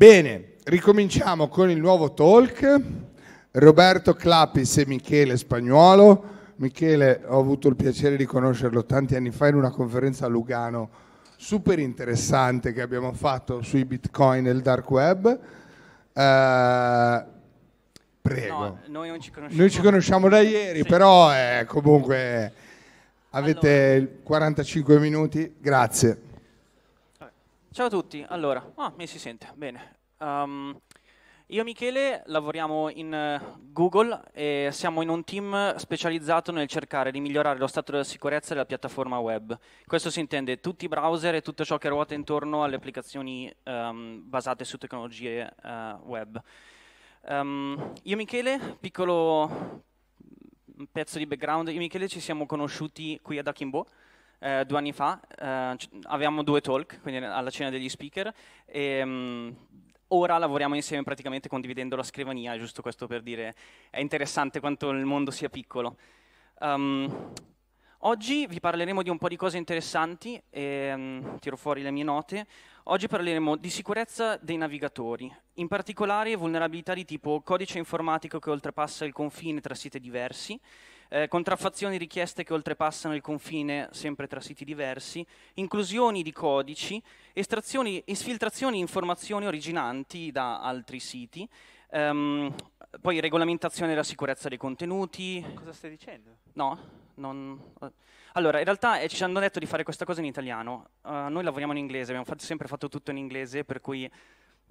Bene, ricominciamo con il nuovo talk. Roberto Clapis e Michele Spagnuolo. Michele, ho avuto il piacere di conoscerlo tanti anni fa in una conferenza a Lugano super interessante che abbiamo fatto sui bitcoin e il dark web. Uh, prego. No, noi, non ci noi ci conosciamo. da ieri, sì. però eh, comunque avete allora. 45 minuti. Grazie. Ciao a tutti. Allora, ah, mi si sente bene. Um, io e Michele lavoriamo in eh, Google e siamo in un team specializzato nel cercare di migliorare lo stato della sicurezza della piattaforma web. Questo si intende tutti i browser e tutto ciò che ruota intorno alle applicazioni um, basate su tecnologie uh, web. Um, io e Michele, piccolo mm, pezzo di background, io e Michele ci siamo conosciuti qui ad Akimbo, eh, due anni fa, eh, avevamo due talk, quindi alla cena degli speaker, e, um, ora lavoriamo insieme praticamente condividendo la scrivania, giusto questo per dire, è interessante quanto il mondo sia piccolo. Um, oggi vi parleremo di un po' di cose interessanti, e, um, tiro fuori le mie note. Oggi parleremo di sicurezza dei navigatori, in particolare vulnerabilità di tipo codice informatico che oltrepassa il confine tra siti diversi, eh, contraffazioni richieste che oltrepassano il confine sempre tra siti diversi, inclusioni di codici, estrazioni, esfiltrazioni di informazioni originanti da altri siti, ehm, poi regolamentazione della sicurezza dei contenuti. Cosa stai dicendo? No, non... Allora, in realtà eh, ci hanno detto di fare questa cosa in italiano, uh, noi lavoriamo in inglese, abbiamo fatto, sempre fatto tutto in inglese, per cui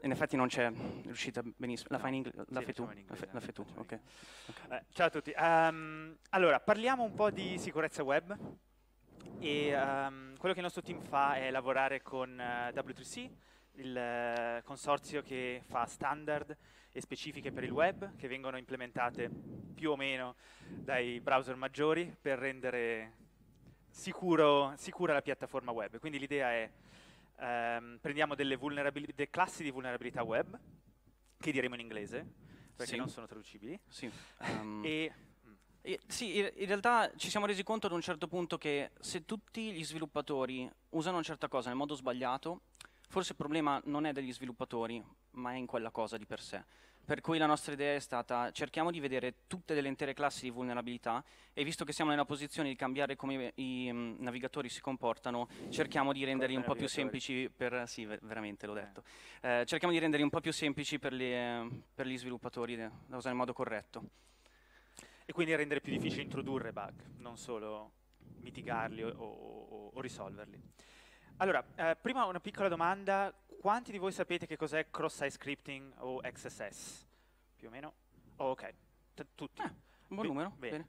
in effetti non c'è riuscita benissimo. La no, fai in inglese? La fai tu? la, fai tu, ok. okay. Uh, eh, ciao a tutti. Um, allora, parliamo un po' di sicurezza web. E, um, quello che il nostro team fa è lavorare con uh, eh, W3C, il uh, consorzio che fa standard e specifiche per il web, che vengono implementate più o meno dai browser maggiori per rendere sicuro, sicura la piattaforma web. Quindi l'idea è ehm, prendiamo delle, delle, classi di vulnerabilità web, che diremo in inglese, perché sì. non sono traducibili. Sì. Um. e sì, in realtà ci siamo resi conto ad un certo punto che se tutti gli sviluppatori usano una certa cosa nel modo sbagliato, forse il problema non è degli sviluppatori, ma è in quella cosa di per sé. Per cui la nostra idea è stata cerchiamo di vedere tutte delle intere classi di vulnerabilità e visto che siamo nella posizione di cambiare come i mh, mm, navigatori si comportano, cerchiamo di renderli un po' più semplici per, sì, veramente l'ho detto, eh. eh, cerchiamo di renderli un po' più semplici per, le, per gli sviluppatori eh, da usare in modo corretto. E quindi rendere più difficile introdurre bug, non solo mitigarli o, o, o risolverli. Allora, eh, prima una piccola domanda quanti di voi sapete che cos'è cross-site scripting o XSS? Più o meno? Oh, ok, T tutti. Eh, un buon Be numero, bene.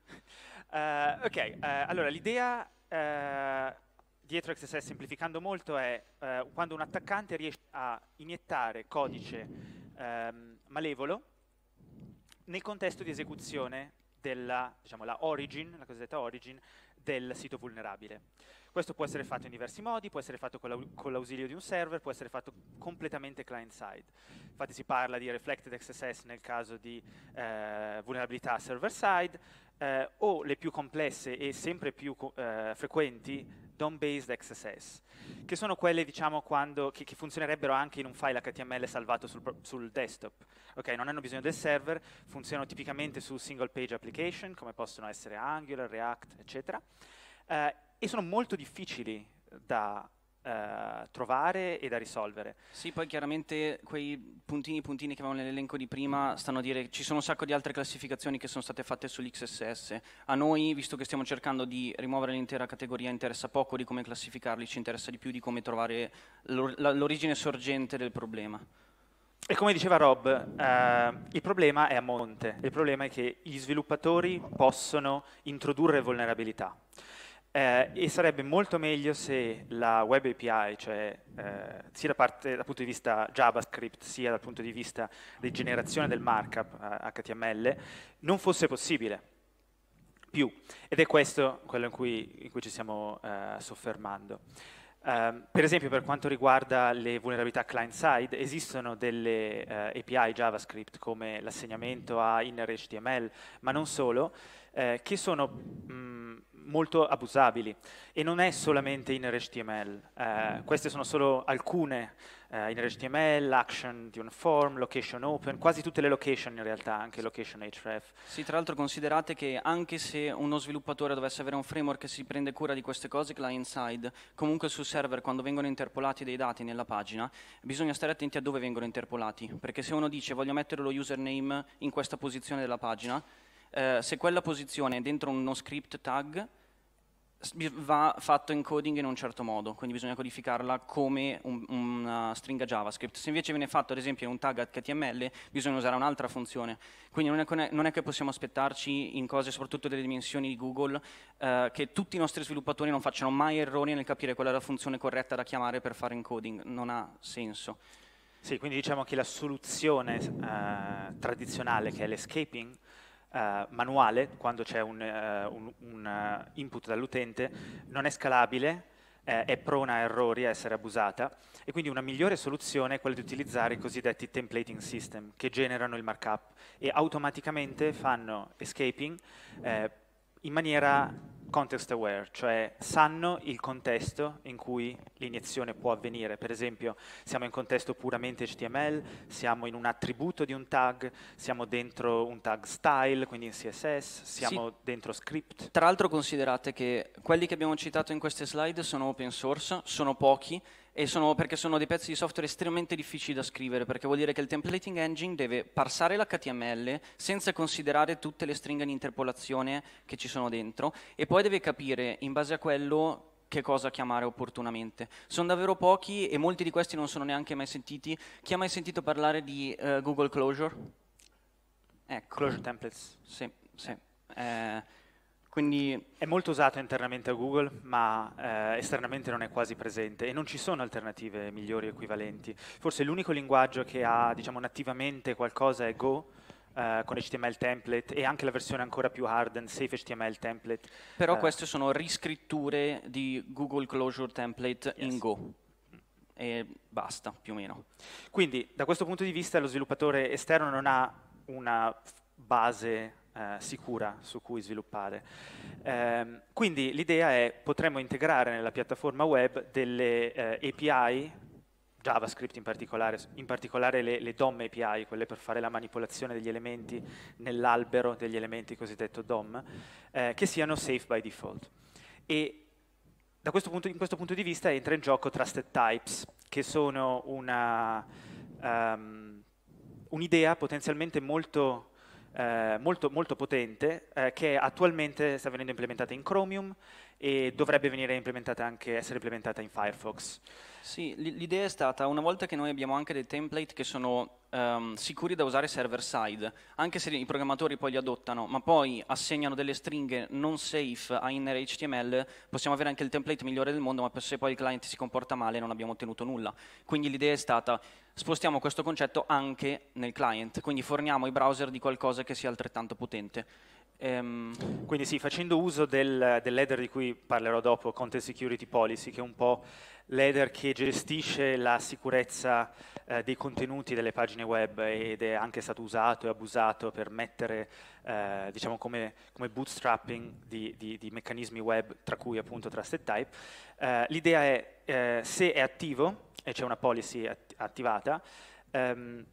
bene. Uh, ok, uh, allora l'idea uh, dietro XSS, semplificando molto, è quando un attaccante riesce a iniettare codice um, malevolo nel contesto di esecuzione della diciamo, la origin, la cosiddetta origin, del sito vulnerabile. Questo può essere fatto in diversi modi, può essere fatto con l'ausilio di un server, può essere fatto completamente client-side. Infatti si parla di reflected XSS nel caso di eh, vulnerabilità server-side, eh, o le più complesse e sempre più eh, frequenti DOM-based XSS, che sono quelle diciamo, quando, che, che, funzionerebbero anche in un file HTML salvato sul, sul desktop. Okay, non hanno bisogno del server, funzionano tipicamente su single page application, come possono essere Angular, React, eccetera. Eh, e sono molto difficili da eh, trovare e da risolvere. Sì, poi chiaramente quei puntini puntini che avevamo nell'elenco di prima stanno a dire che ci sono un sacco di altre classificazioni che sono state fatte sull'XSS. A noi, visto che stiamo cercando di rimuovere l'intera categoria, interessa poco di come classificarli, ci interessa di più di come trovare l'origine sorgente del problema. E come diceva Rob, eh, il problema è a monte, il problema è che gli sviluppatori possono introdurre vulnerabilità. Eh, e sarebbe molto meglio se la web API, cioè eh, sia da parte, dal punto di vista JavaScript, sia dal punto di vista di generazione del markup eh, HTML, non fosse possibile più. Ed è questo quello in cui, in cui ci stiamo eh, soffermando. Ehm, per esempio, per quanto riguarda le vulnerabilità client-side, esistono delle eh, API JavaScript come l'assegnamento a inner HTML, ma non solo, eh, che sono... Mh, mm, molto abusabili e non è solamente in HTML, eh, queste sono solo alcune eh, in HTML, action di un form, location open, quasi tutte le location in realtà, anche location href. Sì, tra l'altro considerate che anche se uno sviluppatore dovesse avere un framework che si prende cura di queste cose client side, comunque sul server quando vengono interpolati dei dati nella pagina, bisogna stare attenti a dove vengono interpolati, perché se uno dice voglio mettere lo username in questa posizione della pagina, eh, se quella posizione è dentro uno script tag, va fatto encoding in un certo modo, quindi bisogna codificarla come un, una stringa JavaScript. Se invece viene fatto ad esempio in un tag HTML, bisogna usare un'altra funzione. Quindi non è, non è, che possiamo aspettarci in cose, soprattutto delle dimensioni di Google, eh, che tutti i nostri sviluppatori non facciano mai errori nel capire qual è la funzione corretta da chiamare per fare encoding. Non ha senso. Sì, quindi diciamo che la soluzione eh, tradizionale, che è l'escaping, eh, manuale, quando c'è un, eh, un, un eh, input dall'utente, non è scalabile, eh, è prona a errori, a essere abusata e quindi una migliore soluzione è quella di utilizzare i cosiddetti templating system che generano il markup e automaticamente fanno escaping eh, in maniera context aware, cioè sanno il contesto in cui l'iniezione può avvenire. Per esempio, siamo in contesto puramente HTML, siamo in un attributo di un tag, siamo dentro un tag style, quindi in CSS, siamo sì. dentro script. Tra l'altro considerate che quelli che abbiamo citato in queste slide sono open source, sono pochi sono, perché sono dei pezzi di software estremamente difficili da scrivere, perché vuol dire che il templating engine deve parsare l'HTML senza considerare tutte le stringhe di interpolazione che ci sono dentro e poi deve capire in base a quello che cosa chiamare opportunamente. Sono davvero pochi e molti di questi non sono neanche mai sentiti. Chi ha mai sentito parlare di uh, Google Closure? Ecco. Closure Templates. Sì, sì. Eh, eh quindi... È molto usato internamente a Google, ma eh, esternamente non è quasi presente e non ci sono alternative migliori equivalenti. Forse l'unico linguaggio che ha diciamo, nativamente qualcosa è Go, Uh, con HTML template e anche la versione ancora più hardened, Safe HTML template. Però uh, queste sono riscritture di Google Closure template yes. in Go. E basta, più o meno. Quindi, da questo punto di vista, lo sviluppatore esterno non ha una base eh, sicura su cui sviluppare. Eh, quindi l'idea è potremmo integrare nella piattaforma web delle eh, API, JavaScript in particolare, in particolare le, le, DOM API, quelle per fare la manipolazione degli elementi nell'albero degli elementi cosiddetto DOM, eh, che siano safe by default. E da questo punto, in questo punto di vista entra in gioco Trusted Types, che sono ehm, un'idea um, un potenzialmente molto eh, molto, molto, potente eh, che attualmente sta venendo implementata in Chromium e dovrebbe venire implementata anche, essere implementata in Firefox. Sì, l'idea è stata, una volta che noi abbiamo anche dei template che sono ehm, sicuri da usare server side, anche se i programmatori poi li adottano, ma poi assegnano delle stringhe non safe a inner HTML, possiamo avere anche il template migliore del mondo, ma se poi il client si comporta male non abbiamo ottenuto nulla. Quindi l'idea è stata spostiamo questo concetto anche nel client, quindi forniamo i browser di qualcosa che sia altrettanto potente. Ehm, quindi sì, facendo uso del, ladder di cui parlerò dopo, Content Security Policy, che è un po' l'header che gestisce la sicurezza eh, dei contenuti delle pagine web ed è anche stato usato e abusato per mettere, eh, diciamo, come, come bootstrapping di, di, di, meccanismi web, tra cui appunto Trusted Type. Eh, l'idea è, eh, se è attivo, e c'è una policy att attivata, ehm,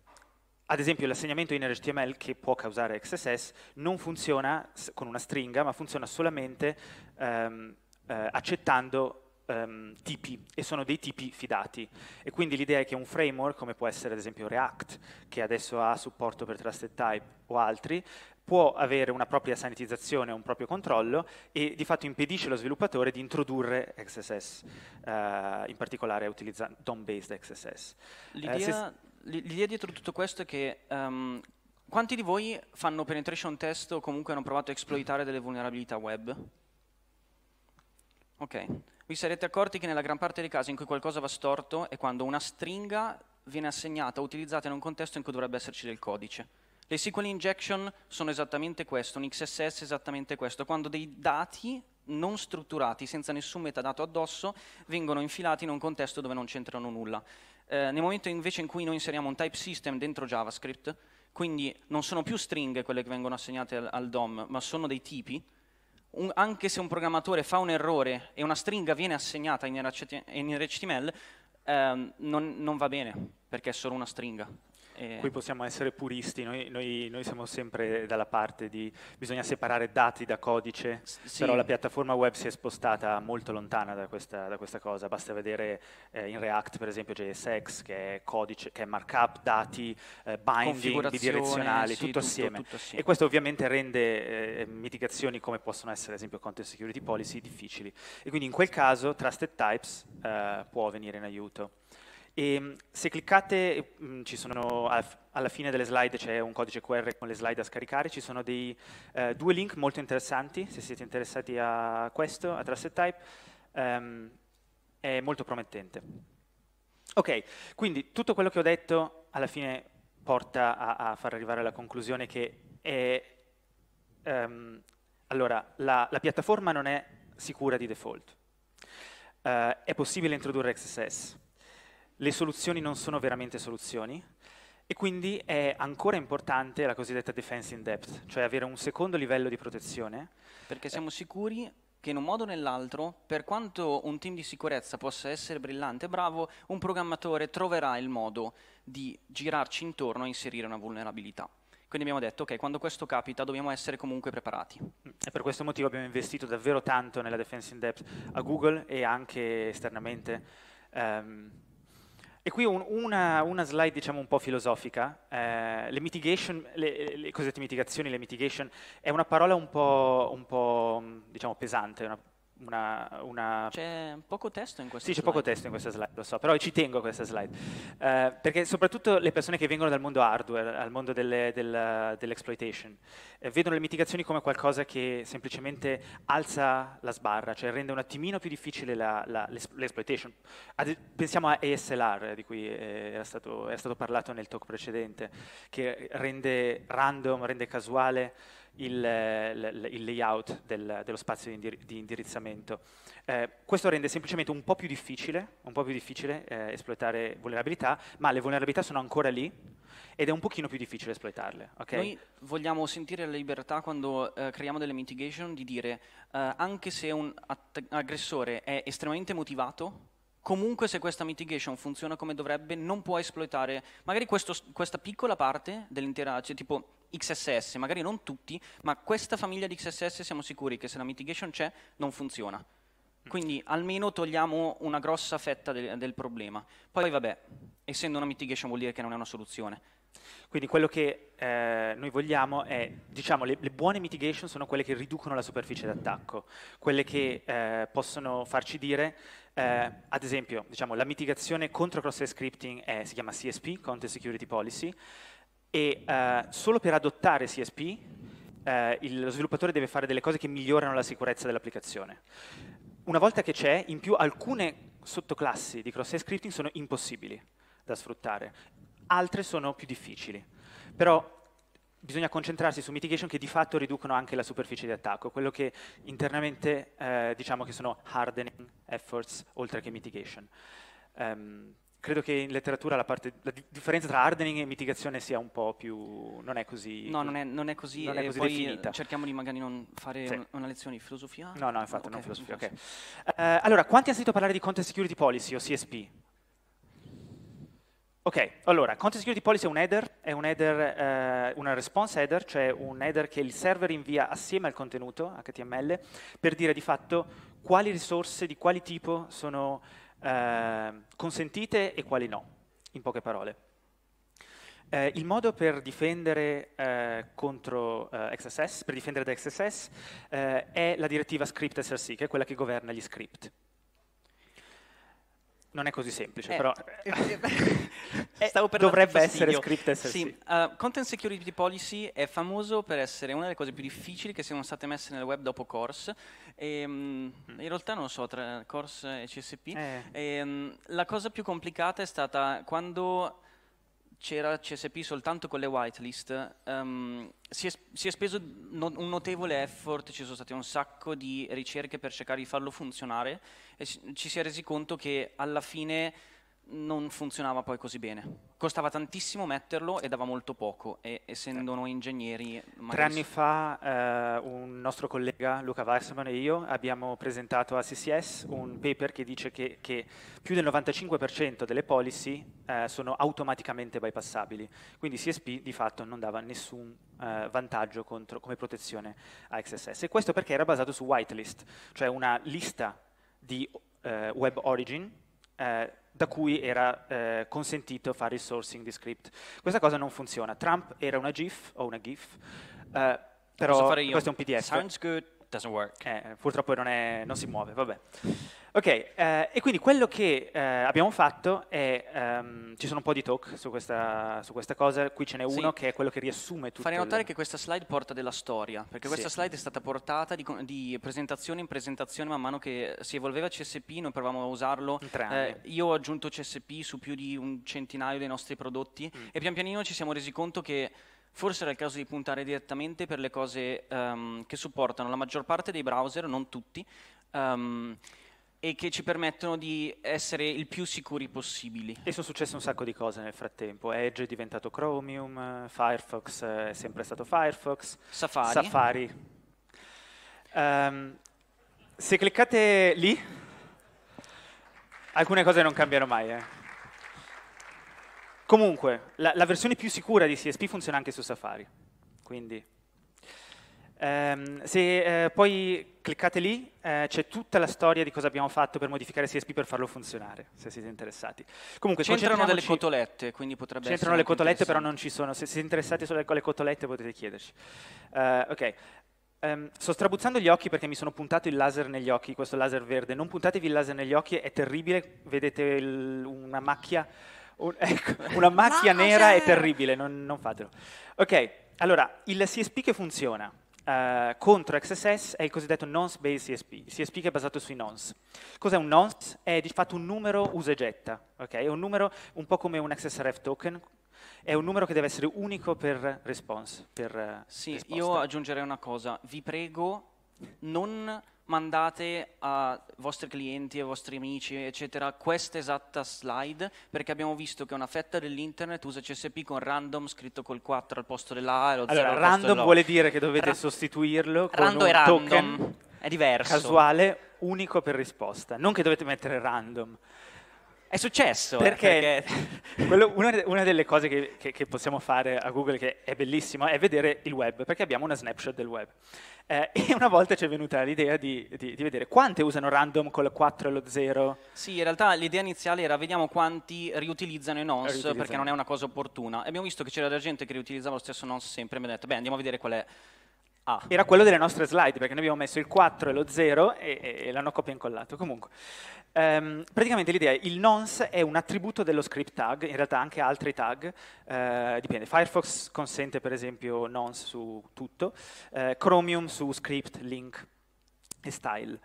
ad esempio l'assegnamento in HTML che può causare XSS non funziona con una stringa, ma funziona solamente ehm, eh, accettando Um, tipi e sono dei tipi fidati e quindi l'idea è che un framework come può essere ad esempio React che adesso ha supporto per Trusted Type o altri può avere una propria sanitizzazione, un proprio controllo e di fatto impedisce allo sviluppatore di introdurre XSS, uh, eh, in particolare utilizzando DOM-based XSS. Eh, l'idea eh, l'idea dietro tutto questo è che um, quanti di voi fanno penetration test o comunque hanno provato a esploitare delle vulnerabilità web? Ok, vi sarete accorti che nella gran parte dei casi in cui qualcosa va storto è quando una stringa viene assegnata, utilizzata in un contesto in cui dovrebbe esserci del codice. Le SQL injection sono esattamente questo, un XSS è esattamente questo, quando dei dati non strutturati, senza nessun metadato addosso, vengono infilati in un contesto dove non c'entrano nulla. Eh, nel momento invece in cui noi inseriamo un type system dentro JavaScript, quindi non sono più stringhe quelle che vengono assegnate al, al DOM, ma sono dei tipi, un, anche se un programmatore fa un errore e una stringa viene assegnata in, in HTML, ehm, non, non va bene, perché è solo una stringa. Eh... Qui possiamo essere puristi, noi, noi, noi, siamo sempre dalla parte di bisogna separare dati da codice, sì. però la piattaforma web si è spostata molto lontana da questa, da questa cosa, basta vedere eh, in React per esempio JSX che è codice, che è markup, dati, eh, binding, bidirezionali, sì, tutto, assieme. tutto, assieme. E questo ovviamente rende eh, mitigazioni come possono essere ad esempio content security policy difficili. E quindi in quel caso Trusted Types eh, può venire in aiuto. E ehm, se cliccate, mm, sono, alla fine delle slide c'è un codice QR con le slide da scaricare, ci sono dei, eh, due link molto interessanti, se siete interessati a questo, a Trusted Type, ehm, è molto promettente. Ok, quindi tutto quello che ho detto alla fine porta a, a far arrivare alla conclusione che è, ehm, allora, la, la, piattaforma non è sicura di default, eh, è possibile introdurre XSS, le soluzioni non sono veramente soluzioni e quindi è ancora importante la cosiddetta defense in depth, cioè avere un secondo livello di protezione. Perché siamo sicuri che in un modo o nell'altro, per quanto un team di sicurezza possa essere brillante e bravo, un programmatore troverà il modo di girarci intorno e inserire una vulnerabilità. Quindi abbiamo detto, ok, quando questo capita dobbiamo essere comunque preparati. E per questo motivo abbiamo investito davvero tanto nella defense in depth a Google e anche esternamente. Um, e qui un, una, una, slide diciamo un po' filosofica, eh, le mitigation, le, le cosiddette mitigazioni, le mitigation, è una parola un po', un po' diciamo pesante, una una, una... C'è poco testo in questa slide. Sì, c'è poco testo in questa slide, lo so, però ci tengo a questa slide. Eh, perché soprattutto le persone che vengono dal mondo hardware, al mondo delle, del, dell'exploitation, eh, vedono le mitigazioni come qualcosa che semplicemente alza la sbarra, cioè rende un attimino più difficile la, la, l'exploitation. Ad, pensiamo a ASLR, di cui eh, era, stato, era stato parlato nel talk precedente, che rende random, rende casuale il, il layout del, dello spazio di, indirizzamento. Eh, questo rende semplicemente un po' più difficile, po più difficile eh, esploitare vulnerabilità, ma le vulnerabilità sono ancora lì ed è un pochino più difficile esploitarle. Okay? Noi vogliamo sentire la libertà quando eh, creiamo delle mitigation di dire eh, anche se un aggressore è estremamente motivato, comunque se questa mitigation funziona come dovrebbe non può esploitare magari questo, questa piccola parte dell'intera, cioè tipo XSS, magari non tutti, ma questa famiglia di XSS siamo sicuri che se la mitigation c'è non funziona. Quindi almeno togliamo una grossa fetta del, del problema. Poi vabbè, essendo una mitigation vuol dire che non è una soluzione. Quindi quello che eh, noi vogliamo è, diciamo, le, le, buone mitigation sono quelle che riducono la superficie d'attacco, quelle che eh, possono farci dire, eh, ad esempio, diciamo, la mitigazione contro cross-site scripting è, si chiama CSP, Content Security Policy, e uh, solo per adottare CSP uh, eh, il, lo sviluppatore deve fare delle cose che migliorano la sicurezza dell'applicazione. Una volta che c'è, in più alcune sottoclassi di cross-site scripting sono impossibili da sfruttare, altre sono più difficili. Però bisogna concentrarsi su mitigation che di fatto riducono anche la superficie di attacco, quello che internamente eh, diciamo che sono hardening efforts oltre che mitigation. Um, credo che in letteratura la, parte, la, differenza tra hardening e mitigazione sia un po' più... non è così... No, non è, non è così, non è eh, così definita. cerchiamo di magari non fare sì. una lezione di filosofia. No, no, infatti, okay, non filosofia, ok. Uh, allora, quanti hanno sentito parlare di Content Security Policy o CSP? Ok, allora, Content Security Policy è un header, è un header, uh, una response header, cioè un header che il server invia assieme al contenuto HTML per dire di fatto quali risorse di quali tipo sono eh, consentite e quali no, in poche parole. Eh, il modo per difendere eh, contro eh, XSS, per difendere da XSS, eh, è la direttiva script SRC, che è quella che governa gli script. Non è così semplice, eh, però eh, eh, eh stavo per dovrebbe essere script SSD. Sì, uh, Content Security Policy è famoso per essere una delle cose più difficili che siano state messe nel web dopo Course. E, ehm, mm. In realtà non lo so, tra Course e CSP. Eh. E, ehm, la cosa più complicata è stata quando c'era CSP soltanto con le whitelist, um, si, è, si, è, speso no, un notevole effort, ci sono state un sacco di ricerche per cercare di farlo funzionare e ci si è resi conto che alla fine non funzionava poi così bene. Costava tantissimo metterlo e dava molto poco, e, essendo noi ingegneri... Tre anni fa eh, un nostro collega, Luca Weissman e io, abbiamo presentato a CCS un paper che dice che, che più del 95% delle policy eh, sono automaticamente bypassabili, quindi CSP di fatto non dava nessun eh, vantaggio contro, come protezione a XSS. E questo perché era basato su whitelist, cioè una lista di eh, web origin eh, da cui era eh, consentito fare il sourcing di script. Questa cosa non funziona. Trump era una GIF o una GIF, eh, però questo è un PDF. Sounds good, doesn't work, eh, purtroppo non, è, non, si muove, vabbè. Ok, eh, e quindi quello che eh, abbiamo fatto è, um, ci sono un po' di talk su questa, su questa cosa, qui ce n'è sì. uno che è quello che riassume tutto. Farei notare il... che questa slide porta della storia, perché questa slide è stata portata di, di, presentazione in presentazione man mano che si evolveva CSP, noi provavamo a usarlo. Eh, io ho aggiunto CSP su più di un centinaio dei nostri prodotti mm. e pian pianino ci siamo resi conto che Forse era il caso di puntare direttamente per le cose um, che supportano la maggior parte dei browser, non tutti, um, e che ci permettono di essere il più sicuri possibili. E sono successe un sacco di cose nel frattempo. Edge è diventato Chromium, Firefox eh, è sempre stato Firefox, Safari. Safari. Um, se cliccate lì, alcune cose non cambiano mai. Eh. Comunque, la, la, versione più sicura di CSP funziona anche su Safari. Quindi, ehm, se eh, poi cliccate lì, eh, c'è tutta la storia di cosa abbiamo fatto per modificare CSP per farlo funzionare, se siete interessati. Comunque, c'entrano delle cotolette, quindi potrebbe C'entrano le cotolette, però non ci sono. Se siete interessati solo alle cotolette potete chiederci. Uh, ok. Um, sto strabuzzando gli occhi perché mi sono puntato il laser negli occhi, questo laser verde. Non puntatevi il laser negli occhi, è terribile, vedete il, una macchia un, ecco, una macchia no, nera cioè... è terribile, non, non, fatelo. Ok, allora, il CSP che funziona uh, contro XSS è il cosiddetto nonce-based CSP, il CSP che è basato sui nonce. Cos'è un nonce? È di fatto un numero usa e getta, ok? è un numero un po' come un XSRF token, è un numero che deve essere unico per response. Per, uh, sì, risposta. io aggiungerei una cosa, vi prego non mandate ai vostri clienti, ai vostri amici, eccetera, questa esatta slide, perché abbiamo visto che una fetta dell'internet usa CSP con random scritto col 4 al posto della e lo 0 allora, 0 random vuole dire che dovete Ra sostituirlo con rando un random. token è diverso. casuale, unico per risposta. Non che dovete mettere random. È successo eh, perché, perché quello, una, una, delle cose che, che, che, possiamo fare a Google, che è bellissima, è vedere il web, perché abbiamo una snapshot del web. Eh, e una volta ci è venuta l'idea di, di, di, vedere quante usano random con lo 4 e lo 0. Sì, in realtà l'idea iniziale era vediamo quanti riutilizzano i nonce riutilizzano. perché non è una cosa opportuna. Abbiamo visto che c'era della gente che riutilizzava lo stesso nonce sempre, e mi ha detto, beh, andiamo a vedere qual è Ah. Era quello delle nostre slide, perché noi abbiamo messo il 4 e lo 0 e, e, e l'hanno copia e incollato. Comunque, ehm, praticamente l'idea è il nonce è un attributo dello script tag, in realtà anche altri tag, eh, dipende. Firefox consente per esempio nonce su tutto, eh, Chromium su script, link e style.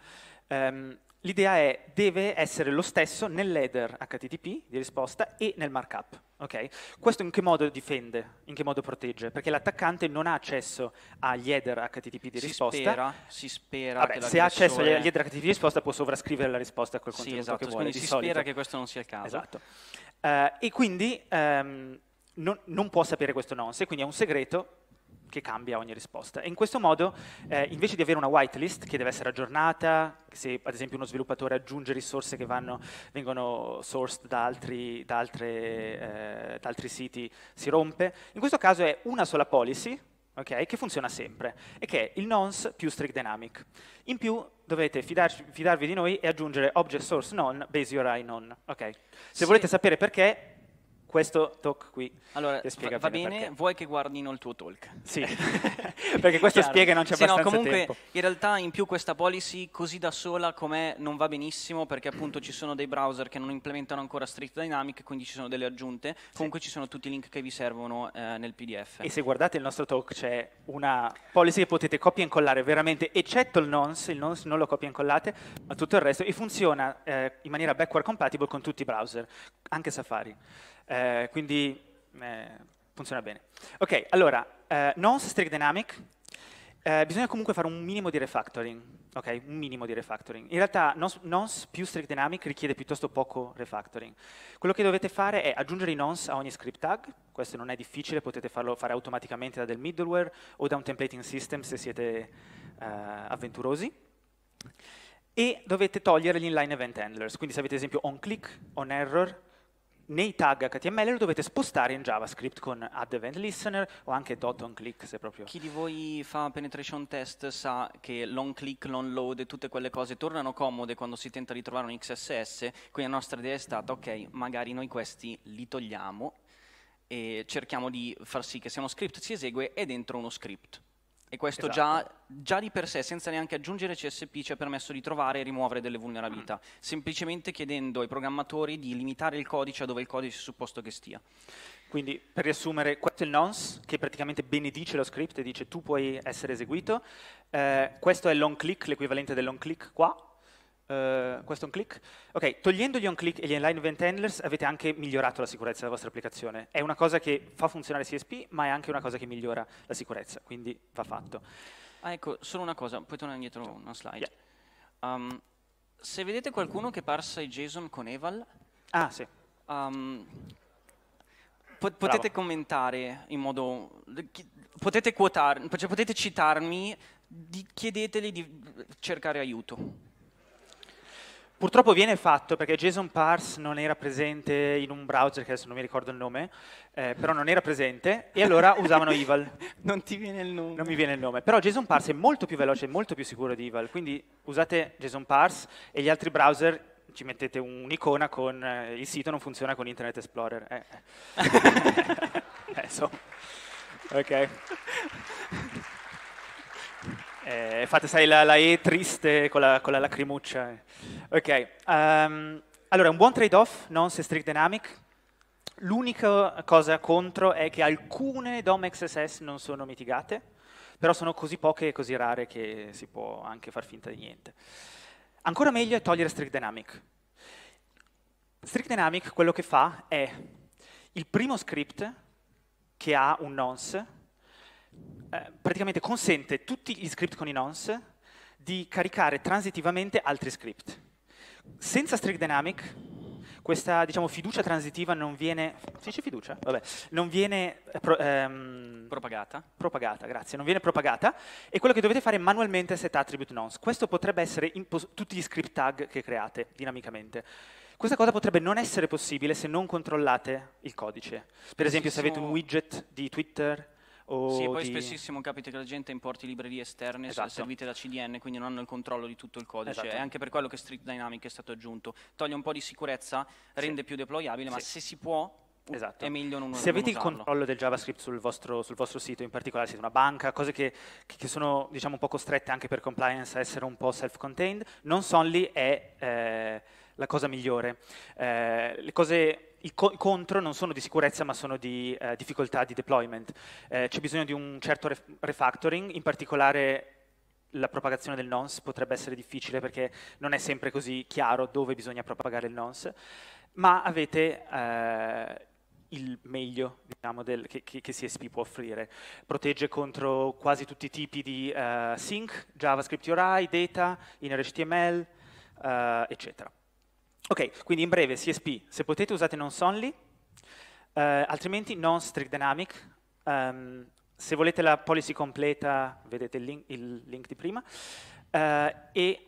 Um, L'idea è deve essere lo stesso nell'header HTTP di risposta e nel markup. Okay? Questo in che modo difende, in che modo protegge? Perché l'attaccante non ha accesso agli header HTTP di si risposta. Spera, si spera Vabbè, se ha accesso agli header HTTP di risposta può sovrascrivere la risposta a quel contenuto sì, esatto, che vuole. Quindi si solito. spera che questo non sia il caso. Esatto. Uh, e quindi um, non, non può sapere questo nonce, quindi è un segreto che cambia ogni risposta. E in questo modo, eh, invece di avere una whitelist che deve essere aggiornata, se ad esempio uno sviluppatore aggiunge risorse che vanno, vengono sourced da altri, da, altre, eh, da altri, siti, si rompe, in questo caso è una sola policy, okay, che funziona sempre, e che è il nonce più strict dynamic. In più dovete fidarci, fidarvi di noi e aggiungere object source non, base URI non. Okay. Se sì. volete sapere perché, questo talk qui allora, ti spiega va bene, perché. vuoi che guardino il tuo talk? Sì, perché questo Chiaro. spiega e non c'è sì, abbastanza no, comunque, tempo. In realtà in più questa policy così da sola com'è non va benissimo perché appunto ci sono dei browser che non implementano ancora Street Dynamic quindi ci sono delle aggiunte, sì. comunque ci sono tutti i link che vi servono eh, nel PDF. E se guardate il nostro talk c'è una policy che potete copia e incollare veramente, eccetto il nonce, il nonce non lo copia e incollate, ma tutto il resto e funziona eh, in maniera backward compatible con tutti i browser, anche Safari. Eh, quindi eh, funziona bene. Ok, allora, eh, nonce string dynamic, eh, bisogna comunque fare un minimo di refactoring, ok? Un minimo di refactoring. In realtà nonce, nonce più string dynamic richiede piuttosto poco refactoring. Quello che dovete fare è aggiungere i nonce a ogni script tag, questo non è difficile, potete farlo fare automaticamente da del middleware o da un templating system se siete eh, avventurosi e dovete togliere gli inline event handlers, quindi se avete ad esempio on click, on error, nei tag HTML lo dovete spostare in JavaScript con Add Event Listener o anche dot on click se proprio. Chi di voi fa penetration test sa che l'on click, l'on load e tutte quelle cose tornano comode quando si tenta di trovare un XSS, quindi la nostra idea è stata ok, magari noi questi li togliamo e cerchiamo di far sì che sia uno script si esegue e dentro uno script. E questo esatto. già, già, di per sé, senza neanche aggiungere CSP, ci ha permesso di trovare e rimuovere delle vulnerabilità, mm. semplicemente chiedendo ai programmatori di limitare il codice a dove il codice è supposto che stia. Quindi, per riassumere, questo è il nonce, che praticamente benedice lo script e dice tu puoi essere eseguito. Eh, questo è l'on click, l'equivalente dell'on click qua, eh, questo è un click? Ok, togliendo gli on click e gli inline event handlers avete anche migliorato la sicurezza della vostra applicazione. È una cosa che fa funzionare CSP, ma è anche una cosa che migliora la sicurezza, quindi va fatto. Ah, ecco, solo una cosa, puoi tornare indietro una slide. Yeah. Um, se vedete qualcuno che parsa i JSON con eval, ah, sì. Um, pot potete Bravo. commentare in modo... Potete, quotar, cioè potete citarmi, di, chiedeteli di cercare aiuto. Purtroppo viene fatto perché JSON parse non era presente in un browser, che adesso non mi ricordo il nome, eh, però non era presente, e allora usavano Eval. non ti viene il nome. Non mi viene il nome. Però JSON parse è molto più veloce e molto più sicuro di Eval, quindi usate JSON parse e gli altri browser ci mettete un'icona con eh, il sito non funziona con Internet Explorer. Eh. eh so. Ok. Eh, infatti sai la, la, E triste con la, con la lacrimuccia. Eh. Ok, um, allora un buon trade-off, non se strict dynamic. L'unica cosa contro è che alcune DOM XSS non sono mitigate, però sono così poche e così rare che si può anche far finta di niente. Ancora meglio è togliere strict dynamic. Strict dynamic quello che fa è il primo script che ha un nonce eh, praticamente consente tutti gli script con i nonce di caricare transitivamente altri script. Senza Strict Dynamic, questa diciamo, fiducia transitiva non viene, fiducia? Vabbè, non viene eh, pro, ehm, propagata. propagata grazie, non viene propagata e quello che dovete fare è manualmente set attribute nonce. Questo potrebbe essere tutti gli script tag che create dinamicamente. Questa cosa potrebbe non essere possibile se non controllate il codice. Per esempio se avete un widget di Twitter sì, poi di... spessissimo capita che la gente importi librerie esterne esatto. servite da CDN, quindi non hanno il controllo di tutto il codice. Esatto. È anche per quello che Street Dynamic è stato aggiunto. Toglie un po' di sicurezza, rende sì. più deployabile, sì. ma se si può uh, Esatto. È meglio non Se avete non il controllo del JavaScript sul vostro, sul vostro, sito, in particolare siete una banca, cose che, che sono diciamo, un po' costrette anche per compliance a essere un po' self-contained, non only è eh, la cosa migliore. Eh, le cose i co- contro non sono di sicurezza ma sono di eh, difficoltà di deployment. Eh, c'è bisogno di un certo ref- refactoring, in particolare la propagazione del nonce potrebbe essere difficile perché non è sempre così chiaro dove bisogna propagare il nonce, ma avete eh, il meglio diciamo, del, che, che, CSP può offrire. Protegge contro quasi tutti i tipi di eh, sync, JavaScript URI, data, in HTML, eh, eccetera. Ok, quindi in breve CSP, se potete usate nonce-only, eh, altrimenti non-strict dynamic. Um, se volete la policy completa, vedete il link, il link di prima. Eh, e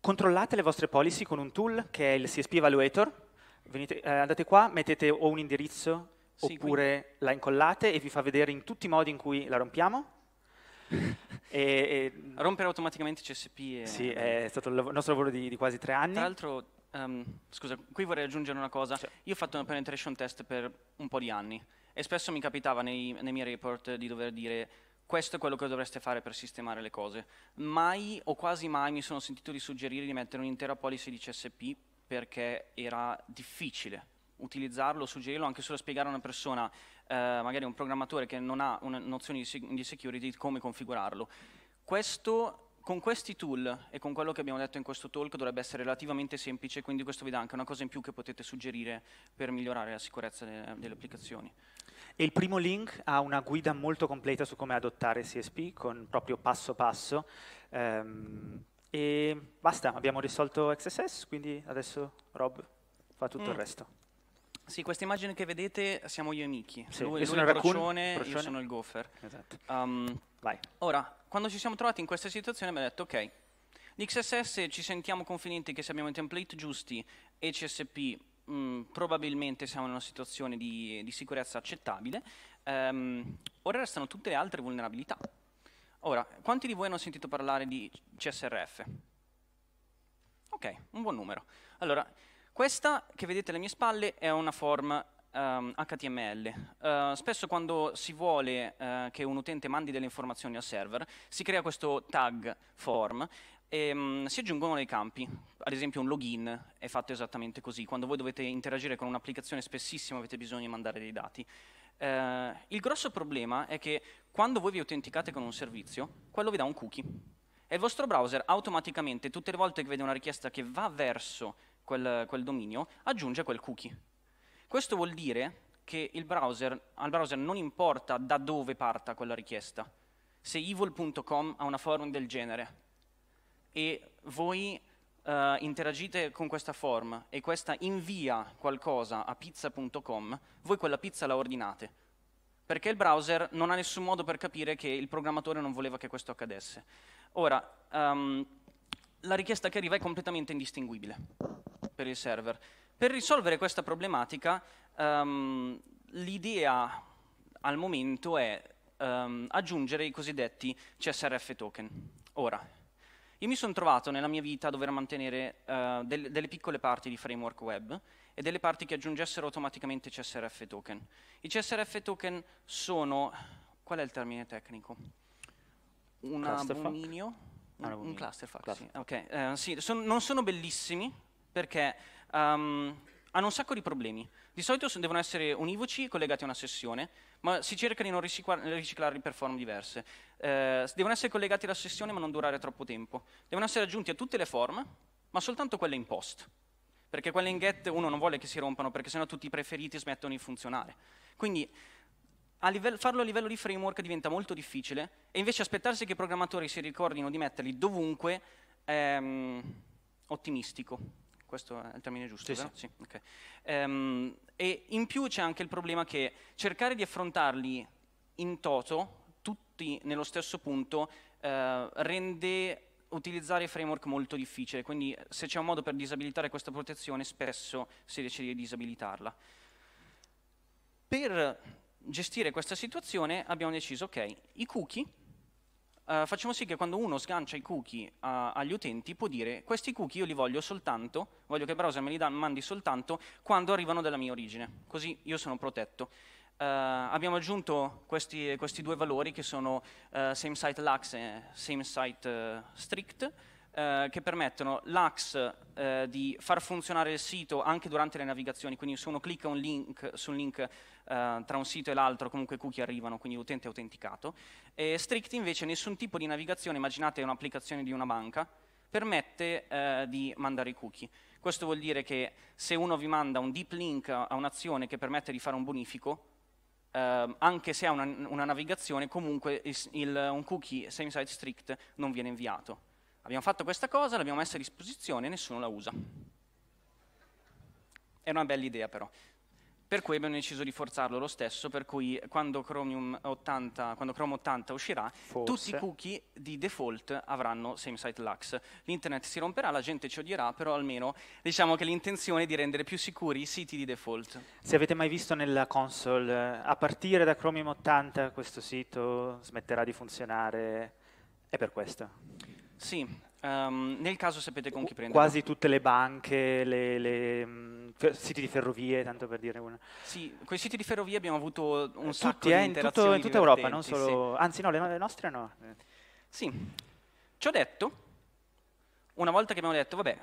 controllate le vostre policy con un tool che è il CSP Evaluator. Venite, eh, andate qua, mettete o un indirizzo sì, oppure quindi. la incollate e vi fa vedere in tutti i modi in cui la rompiamo. E, e rompere automaticamente CSP. È... Sì, è stato il lav nostro lavoro di, di, quasi tre anni. Tra l'altro, um, scusa, qui vorrei aggiungere una cosa. Cioè. Io ho fatto un penetration test per un po' di anni e spesso mi capitava nei, nei miei report di dover dire questo è quello che dovreste fare per sistemare le cose. Mai o quasi mai mi sono sentito di suggerire di mettere un'intera policy di CSP perché era difficile utilizzarlo, suggerirlo, anche solo a spiegare a una persona eh, magari un programmatore che non ha una nozione di security, come configurarlo. Questo con questi tool e con quello che abbiamo detto in questo talk dovrebbe essere relativamente semplice, quindi questo vi dà anche una cosa in più che potete suggerire per migliorare la sicurezza de delle applicazioni. E il primo link ha una guida molto completa su come adottare CSP, con proprio passo passo. Ehm, e basta, abbiamo risolto XSS, quindi adesso Rob fa tutto mm. il resto. Sì, questa immagine che vedete siamo io e Miki. Sì. Lui, io sono il procione, io sono il gopher. Esatto. Um, Vai. Ora, quando ci siamo trovati in questa situazione abbiamo detto, ok, di XSS ci sentiamo confidenti che se abbiamo i template giusti e CSP mm, probabilmente siamo in una situazione di, di sicurezza accettabile. Um, ora restano tutte le altre vulnerabilità. Ora, quanti di voi hanno sentito parlare di CSRF? Ok, un buon numero. Allora, questa che vedete alle mie spalle è una form um, ehm, HTML. Uh, eh, spesso quando si vuole uh, che un utente mandi delle informazioni al server, si crea questo tag form e um, si aggiungono dei campi. Ad esempio un login è fatto esattamente così. Quando voi dovete interagire con un'applicazione spessissimo avete bisogno di mandare dei dati. Uh, il grosso problema è che quando voi vi autenticate con un servizio, quello vi dà un cookie. E il vostro browser automaticamente, tutte le volte che vede una richiesta che va verso quel, quel dominio, aggiunge quel cookie. Questo vuol dire che browser, al browser non importa da dove parta quella richiesta. Se evil.com ha una form del genere e voi Uh, interagite con questa form e questa invia qualcosa a pizza.com, voi quella pizza la ordinate, perché il browser non ha nessun modo per capire che il programmatore non voleva che questo accadesse. Ora, um, la richiesta che arriva è completamente indistinguibile per il server. Per risolvere questa problematica um, l'idea al momento è um, aggiungere i cosiddetti CSRF token. Ora, io mi sono trovato nella mia vita a dover mantenere uh, del, delle piccole parti di framework web e delle parti che aggiungessero automaticamente CSRF token. I CSRF token sono, qual è il termine tecnico? Un abominio? Un, un clusterfuck, clusterfuck. Sì. Okay. Uh, sì, son, non sono bellissimi, perché um, hanno un sacco di problemi. Di solito devono essere univoci collegati a una sessione, ma si cerca di non riciclarli per forme diverse. Eh, devono essere collegati alla sessione ma non durare troppo tempo. Devono essere aggiunti a tutte le forme, ma soltanto quelle in post. Perché quelle in get uno non vuole che si rompano, perché sennò tutti i preferiti smettono di funzionare. Quindi a livello, farlo a livello di framework diventa molto difficile e invece aspettarsi che i programmatori si ricordino di metterli dovunque è ehm, ottimistico questo è il termine giusto, sì, sì. Okay. Um, e in più c'è anche il problema che cercare di affrontarli in toto, tutti nello stesso punto, eh, rende utilizzare i framework molto difficile, quindi se c'è un modo per disabilitare questa protezione spesso si decide di disabilitarla. Per gestire questa situazione abbiamo deciso, ok, i cookie Uh, facciamo sì che quando uno sgancia i cookie uh, agli utenti può dire questi cookie io li voglio soltanto, voglio che il browser me li da, mandi soltanto quando arrivano dalla mia origine, così io sono protetto. Uh, abbiamo aggiunto questi, questi, due valori che sono same site lax e same site strict, eh, che permettono l'AX eh, di far funzionare il sito anche durante le navigazioni, quindi se uno clicca un link, su un link eh, tra un sito e l'altro comunque i cookie arrivano, quindi l'utente è autenticato. E Strict invece nessun tipo di navigazione, immaginate un'applicazione di una banca, permette eh, di mandare i cookie. Questo vuol dire che se uno vi manda un deep link a un'azione che permette di fare un bonifico, Uh, anche se ha una, una navigazione, comunque il, il, un cookie same-site strict non viene inviato. Abbiamo fatto questa cosa, l'abbiamo messa a disposizione e nessuno la usa. È una bella idea però. Per cui abbiamo deciso di forzarlo lo stesso, per cui quando, 80, quando Chrome 80 uscirà, Forse. tutti i cookie di default avranno same site lux. L'internet si romperà, la gente ci odierà, però almeno diciamo che l'intenzione è di rendere più sicuri i siti di default. Se avete mai visto nella console, a partire da Chrome 80 questo sito smetterà di funzionare, è per questo. Sì, um, nel caso sapete con chi prendere. Quasi tutte le banche, le, le mh, mm, siti di ferrovie, tanto per dire una. Sì, quei siti di ferrovie abbiamo avuto un eh, Tutti, sacco eh, di interazioni in, in tutta Europa, non solo... Sì. Anzi no, le, le nostre no. Sì, ci ho detto, una volta che abbiamo detto, vabbè,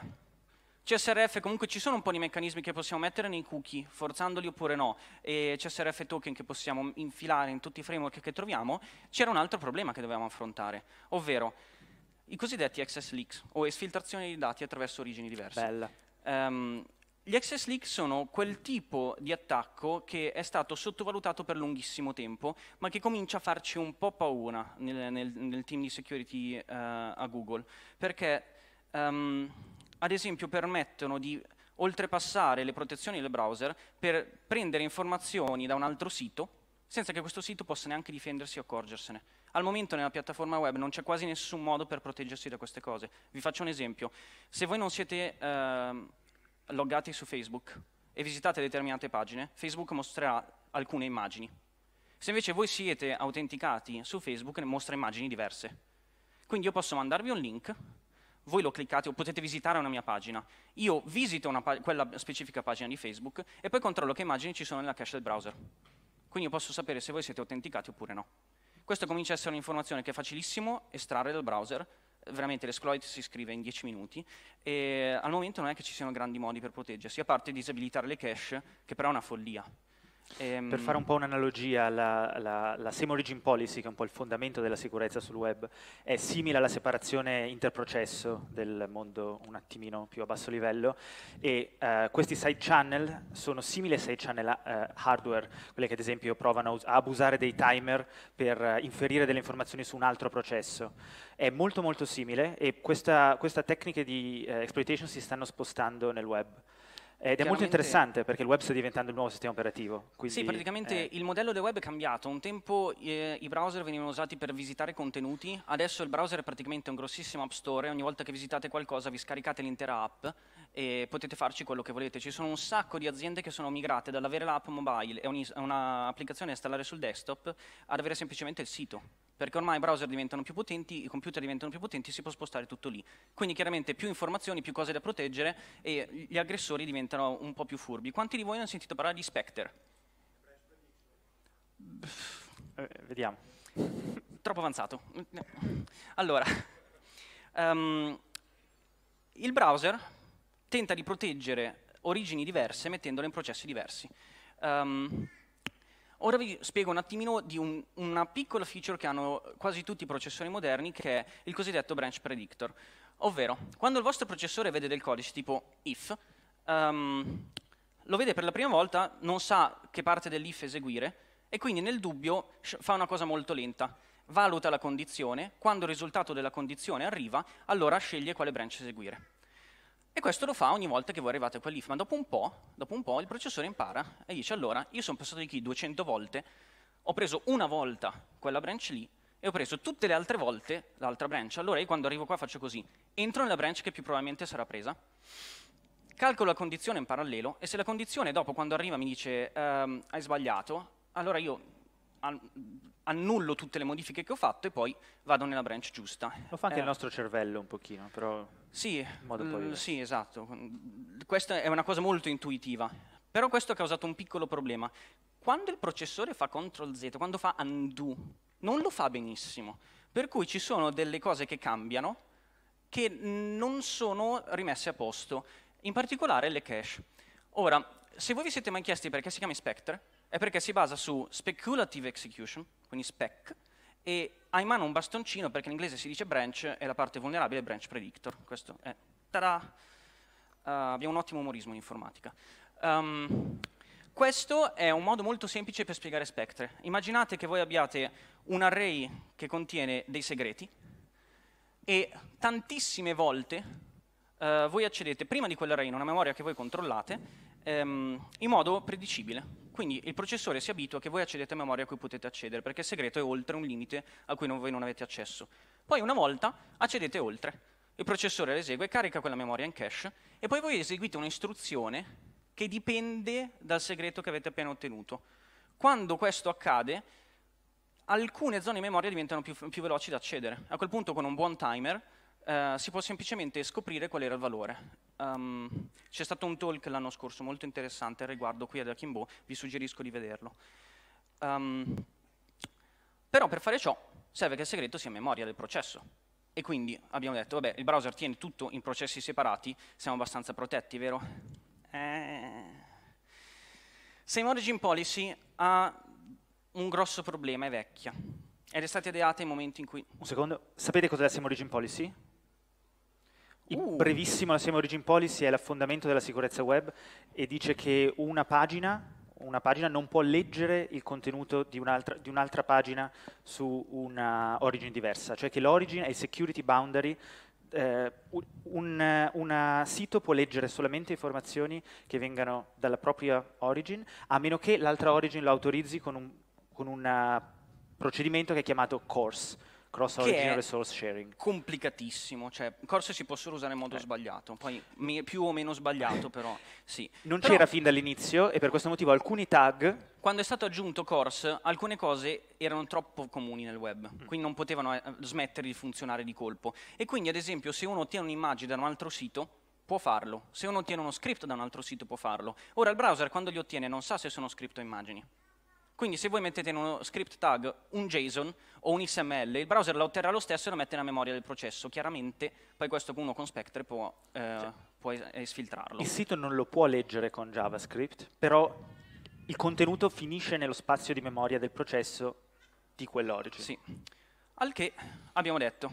CSRF comunque ci sono un po' di meccanismi che possiamo mettere nei cookie, forzandoli oppure no, e CSRF token che possiamo infilare in tutti i framework che troviamo, c'era un altro problema che dovevamo affrontare, ovvero i cosiddetti access leaks o esfiltrazioni di dati attraverso origini diverse. Bella. Um, gli access leaks sono quel tipo di attacco che è stato sottovalutato per lunghissimo tempo, ma che comincia a farci un po' paura nel, nel, nel team di security uh, a Google, perché um, ad esempio permettono di oltrepassare le protezioni del browser per prendere informazioni da un altro sito senza che questo sito possa neanche difendersi o accorgersene. Al momento nella piattaforma web non c'è quasi nessun modo per proteggersi da queste cose. Vi faccio un esempio. Se voi non siete eh, loggati su Facebook e visitate determinate pagine, Facebook mostrerà alcune immagini. Se invece voi siete autenticati su Facebook, mostra immagini diverse. Quindi io posso mandarvi un link voi lo cliccate o potete visitare una mia pagina. Io visito pag quella specifica pagina di Facebook e poi controllo che immagini ci sono nella cache del browser. Quindi io posso sapere se voi siete autenticati oppure no. Questa comincia a essere un'informazione che è facilissimo estrarre dal browser, veramente l'esploit si scrive in 10 minuti e al momento non è che ci siano grandi modi per proteggersi, a parte disabilitare le cache, che però è una follia. Ehm... Per fare un po' un'analogia, la, la, la, Same Origin Policy, che è un po' il fondamento della sicurezza sul web, è simile alla separazione interprocesso del mondo un attimino più a basso livello e eh, questi side channel sono simili ai side channel eh, hardware, quelle che ad esempio provano a abusare dei timer per eh, inferire delle informazioni su un altro processo. È molto molto simile e questa, questa tecniche di eh, exploitation si stanno spostando nel web. Ed è molto interessante perché il web sta diventando il nuovo sistema operativo. Quindi, sì, praticamente eh. il modello del web è cambiato. Un tempo eh, i browser venivano usati per visitare contenuti, adesso il browser è praticamente un grossissimo app store, ogni volta che visitate qualcosa vi scaricate l'intera app e potete farci quello che volete. Ci sono un sacco di aziende che sono migrate dall'avere l'app mobile e un'applicazione da installare sul desktop ad avere semplicemente il sito perché ormai i browser diventano più potenti, i computer diventano più potenti, si può spostare tutto lì. Quindi chiaramente più informazioni, più cose da proteggere e gli aggressori diventano un po' più furbi. Quanti di voi hanno sentito parlare di Spectre? Eh, vediamo. Troppo avanzato. Allora, um, il browser tenta di proteggere origini diverse mettendole in processi diversi. Um, Ora vi spiego un attimino di un, una piccola feature che hanno quasi tutti i processori moderni, che è il cosiddetto branch predictor. Ovvero, quando il vostro processore vede del codice tipo if, um, lo vede per la prima volta, non sa che parte dell'if eseguire, e quindi nel dubbio fa una cosa molto lenta. Valuta la condizione, quando il risultato della condizione arriva, allora sceglie quale branch eseguire. E questo lo fa ogni volta che voi arrivate a quell'if, ma dopo un, po', dopo un po' il processore impara e dice allora io sono passato di qui 200 volte, ho preso una volta quella branch lì e ho preso tutte le altre volte l'altra branch. Allora io quando arrivo qua faccio così, entro nella branch che più probabilmente sarà presa, calcolo la condizione in parallelo e se la condizione dopo quando arriva mi dice ehm, hai sbagliato, allora io annullo tutte le modifiche che ho fatto e poi vado nella branch giusta. Lo fa anche eh, il nostro cervello un pochino, però sì, in modo mm, poi... Sì, esatto. Questa è una cosa molto intuitiva, però questo ha causato un piccolo problema. Quando il processore fa CTRL Z, quando fa undo, non lo fa benissimo, per cui ci sono delle cose che cambiano che non sono rimesse a posto, in particolare le cache. Ora, se voi vi siete mai chiesti perché si chiama Spectre, è perché si basa su speculative execution, quindi spec, e ha in mano un bastoncino perché in inglese si dice branch e la parte vulnerabile è branch predictor. Questo è... Tada! Uh, abbiamo un ottimo umorismo in informatica. Um, questo è un modo molto semplice per spiegare spectre. Immaginate che voi abbiate un array che contiene dei segreti e tantissime volte uh, voi accedete prima di quell'array in una memoria che voi controllate um, in modo predicibile. Quindi il processore si abitua che voi accedete a memoria a cui potete accedere, perché il segreto è oltre un limite a cui non, voi non avete accesso. Poi una volta accedete oltre, il processore la esegue, carica quella memoria in cache e poi voi eseguite un'istruzione che dipende dal segreto che avete appena ottenuto. Quando questo accade, alcune zone di memoria diventano più, più veloci da accedere. A quel punto con un buon timer eh, si può semplicemente scoprire qual era il valore. Um, c'è stato un talk l'anno scorso molto interessante al riguardo qui ad Akimbo, vi suggerisco di vederlo. Um, però per fare ciò serve che il segreto sia memoria del processo. E quindi abbiamo detto, vabbè, il browser tiene tutto in processi separati, siamo abbastanza protetti, vero? Eh... Same Origin Policy ha un grosso problema, è vecchia. Ed è stata ideata in momenti in cui... Un secondo, sapete cos'è la Same Origin Policy? Uh. Brevissimo, la SEM Origin Policy è l'affondamento della sicurezza web e dice che una pagina, una pagina non può leggere il contenuto di un'altra, di un'altra pagina su una origin diversa, cioè che l'origin è il security boundary eh, un, un sito può leggere solamente informazioni che vengano dalla propria origin, a meno che l'altra origin lo autorizzi con un, con un eh, procedimento che è chiamato course Cross Origin Resource Sharing. Complicatissimo, cioè forse si possono usare in modo eh. sbagliato, poi più o meno sbagliato però sì. Non però, c'era fin dall'inizio e per questo motivo alcuni tag... Quando è stato aggiunto Course, alcune cose erano troppo comuni nel web, mm. quindi non potevano eh, smettere di funzionare di colpo. E quindi ad esempio se uno ottiene un'immagine da un altro sito, può farlo. Se uno ottiene uno script da un altro sito può farlo. Ora il browser quando li ottiene non sa se sono script o immagini. Quindi se voi mettete in uno script tag un JSON o un XML, il browser lo otterrà lo stesso e lo mette nella memoria del processo. Chiaramente poi questo uno con Spectre può, eh, sì. Cioè, può sfiltrarlo. Il sito non lo può leggere con JavaScript, però il contenuto finisce nello spazio di memoria del processo di quell'origine. Sì. Al che abbiamo detto,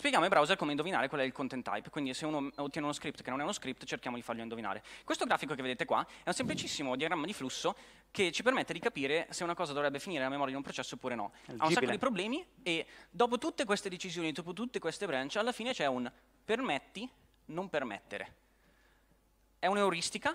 Spieghiamo ai browser come indovinare qual è il content type, quindi se uno ottiene uno script che non è uno script cerchiamo di farglielo indovinare. Questo grafico che vedete qua è un semplicissimo diagramma di flusso che ci permette di capire se una cosa dovrebbe finire nella memoria di un processo oppure no. Ha un sacco di problemi e dopo tutte queste decisioni, dopo tutte queste branch, alla fine c'è un permetti, non permettere. È un'euristica,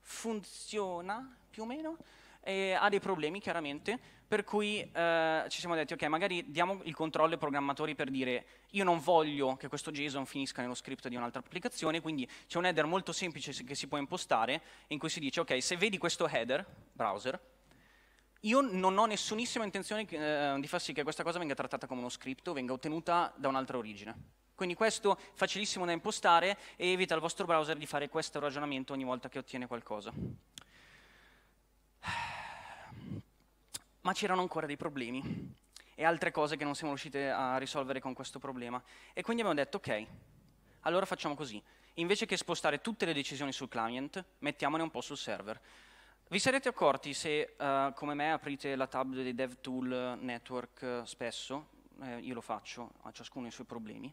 funziona più o meno, e ha dei problemi chiaramente, per cui eh, ci siamo detti, ok, magari diamo il controllo ai programmatori per dire io non voglio che questo JSON finisca nello script di un'altra applicazione, quindi c'è un header molto semplice che si può impostare in cui si dice, ok, se vedi questo header, browser, io non ho nessunissima intenzione eh, di far sì che questa cosa venga trattata come uno script o venga ottenuta da un'altra origine. Quindi questo è facilissimo da impostare e evita al vostro browser di fare questo ragionamento ogni volta che ottiene qualcosa ma c'erano ancora dei problemi e altre cose che non siamo riusciti a risolvere con questo problema. E quindi abbiamo detto, ok, allora facciamo così. Invece che spostare tutte le decisioni sul client, mettiamone un po' sul server. Vi sarete accorti se, uh, come me, aprite la tab dei DevTool Network eh, spesso, eh, io lo faccio, a ciascuno i suoi problemi,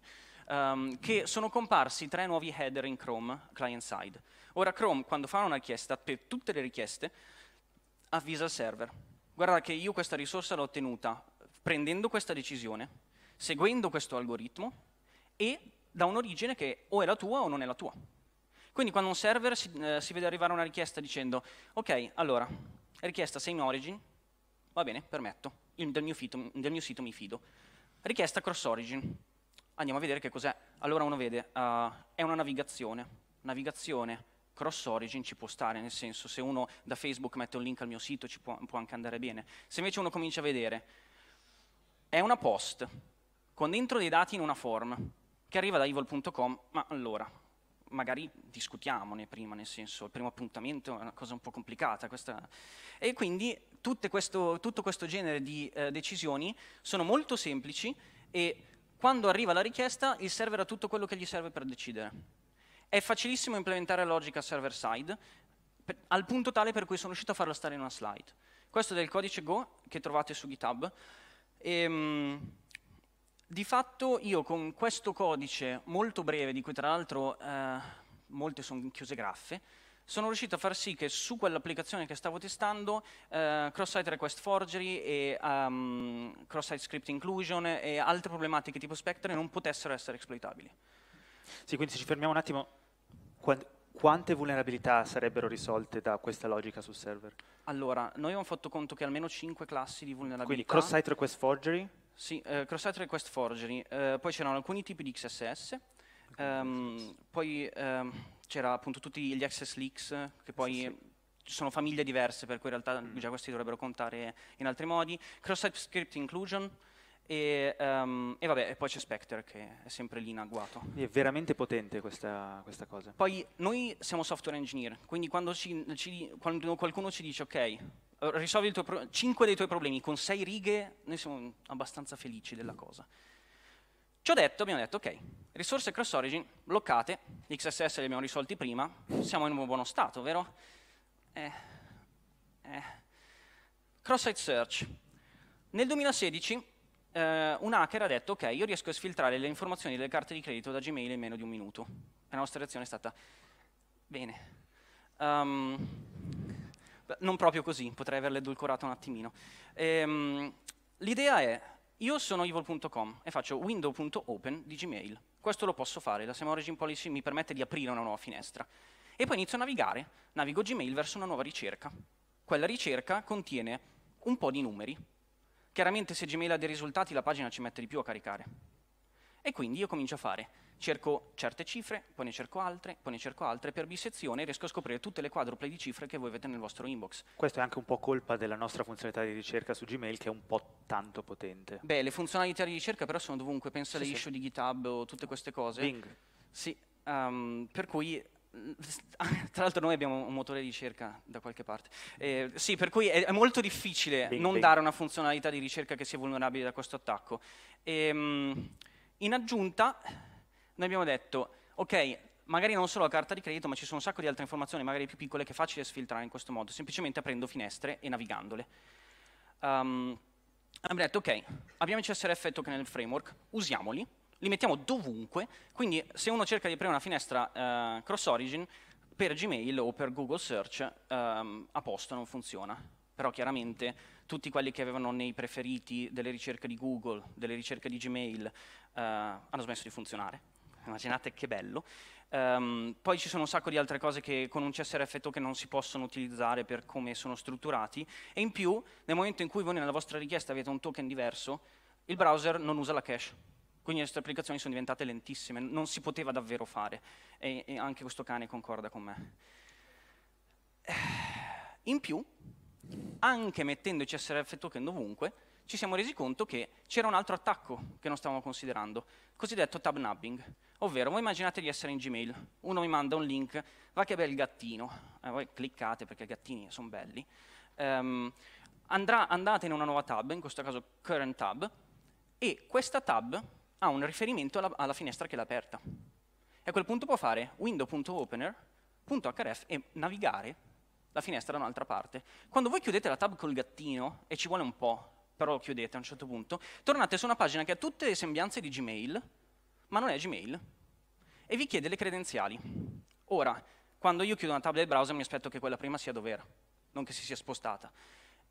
um, che sono comparsi tre nuovi header in Chrome client-side. Ora Chrome, quando fa una richiesta, per tutte le richieste, avvisa il server guarda che io questa risorsa l'ho ottenuta prendendo questa decisione, seguendo questo algoritmo e da un'origine che o è la tua o non è la tua. Quindi quando un server si, eh, si vede arrivare una richiesta dicendo ok, allora, richiesta same origin, va bene, permetto, Il, del, mio fito, del mio sito mi fido. Richiesta cross origin, andiamo a vedere che cos'è. Allora uno vede, uh, è una navigazione, navigazione cross origin ci può stare, nel senso se uno da Facebook mette un link al mio sito ci può, può anche andare bene. Se invece uno comincia a vedere, è una post con dentro dei dati in una form che arriva da evil.com, ma allora, magari discutiamone prima, nel senso il primo appuntamento è una cosa un po' complicata. Questa... E quindi questo, tutto questo genere di eh, decisioni sono molto semplici e quando arriva la richiesta il server ha tutto quello che gli serve per decidere. È facilissimo implementare logica server-side, al punto tale per cui sono riuscito a farla stare in una slide. Questo è del codice Go che trovate su GitHub. E, ehm, di fatto io con questo codice molto breve, di cui tra l'altro eh, molte sono chiuse graffe, sono riuscito a far sì che su quell'applicazione che stavo testando eh, cross-site request forgery e um, cross-site script inclusion e altre problematiche tipo Spectre non potessero essere exploitabili. Sì, quindi se ci fermiamo un attimo, quante vulnerabilità sarebbero risolte da questa logica sul server? Allora, noi abbiamo fatto conto che almeno 5 classi di vulnerabilità. Quindi cross-site request forgery? Sì, eh, cross-site request forgery. Eh, poi c'erano alcuni tipi di XSS, ehm, poi ehm, c'era appunto tutti gli access leaks che poi... Sì, sì sono famiglie diverse, per cui in realtà mm. già questi dovrebbero contare in altri modi. cross site script inclusion, e, um, e, vabbè, e poi c'è Spectre che è sempre lì in agguato. È veramente potente questa, questa cosa. Poi noi siamo software engineer, quindi quando, ci, ci, quando qualcuno ci dice ok, eh, risolvi 5 dei tuoi problemi con 6 righe, noi siamo abbastanza felici della cosa. Ci ho detto, abbiamo detto ok, risorse cross origin bloccate, gli XSS li abbiamo risolti prima, siamo in un buono stato, vero? Eh, eh. Cross site search. Nel 2016 eh, un hacker ha detto ok, io riesco a sfiltrare le informazioni delle carte di credito da Gmail in meno di un minuto. E La nostra reazione è stata bene. Um, non proprio così, potrei averle edulcorato un attimino. Ehm, L'idea è, io sono evil.com e faccio window.open di Gmail. Questo lo posso fare, la Semorigin Policy mi permette di aprire una nuova finestra. E poi inizio a navigare, navigo Gmail verso una nuova ricerca. Quella ricerca contiene un po' di numeri, Chiaramente se Gmail ha dei risultati la pagina ci mette di più a caricare. E quindi io comincio a fare, cerco certe cifre, poi ne cerco altre, poi ne cerco altre, per bisezione riesco a scoprire tutte le quadruple di cifre che voi avete nel vostro inbox. Questo è anche un po' colpa della nostra funzionalità di ricerca su Gmail che è un po' tanto potente. Beh, le funzionalità di ricerca però sono dovunque, pensa alle sì, issue di GitHub o tutte queste cose. Bing. Sì, um, per cui tra l'altro noi abbiamo un motore di ricerca da qualche parte. Eh, sì, per cui è, molto difficile bing, non bing. dare una funzionalità di ricerca che sia vulnerabile da questo attacco. Ehm, in aggiunta, noi abbiamo detto, ok, magari non solo la carta di credito, ma ci sono un sacco di altre informazioni, magari più piccole, che è facile sfiltrare in questo modo, semplicemente aprendo finestre e navigandole. Um, abbiamo detto, ok, abbiamo i CSRF e token nel framework, usiamoli, li mettiamo dovunque, quindi se uno cerca di aprire una finestra eh, cross origin, per Gmail o per Google Search ehm, a posto non funziona, però chiaramente tutti quelli che avevano nei preferiti delle ricerche di Google, delle ricerche di Gmail, eh, hanno smesso di funzionare. Immaginate che bello. Um, poi ci sono un sacco di altre cose che con un CSRF token non si possono utilizzare per come sono strutturati e in più nel momento in cui voi nella vostra richiesta avete un token diverso, il browser non usa la cache quindi le nostre applicazioni sono diventate lentissime, non si poteva davvero fare. E, e anche questo cane concorda con me. In più, anche mettendo CSRF token dovunque, ci siamo resi conto che c'era un altro attacco che non stavamo considerando, cosiddetto tab nabbing. Ovvero, voi immaginate di essere in Gmail, uno mi manda un link, va che bel gattino, e eh, voi cliccate perché i gattini sono belli, um, andrà, andate in una nuova tab, in questo caso current tab, e questa tab ha un riferimento alla, alla finestra che l'ha aperta. E a quel punto può fare window.opener.href e navigare la finestra da un'altra parte. Quando voi chiudete la tab col gattino, e ci vuole un po', però lo chiudete a un certo punto, tornate su una pagina che ha tutte le sembianze di Gmail, ma non è Gmail, e vi chiede le credenziali. Ora, quando io chiudo una tab del browser mi aspetto che quella prima sia dov'era, non che si sia spostata.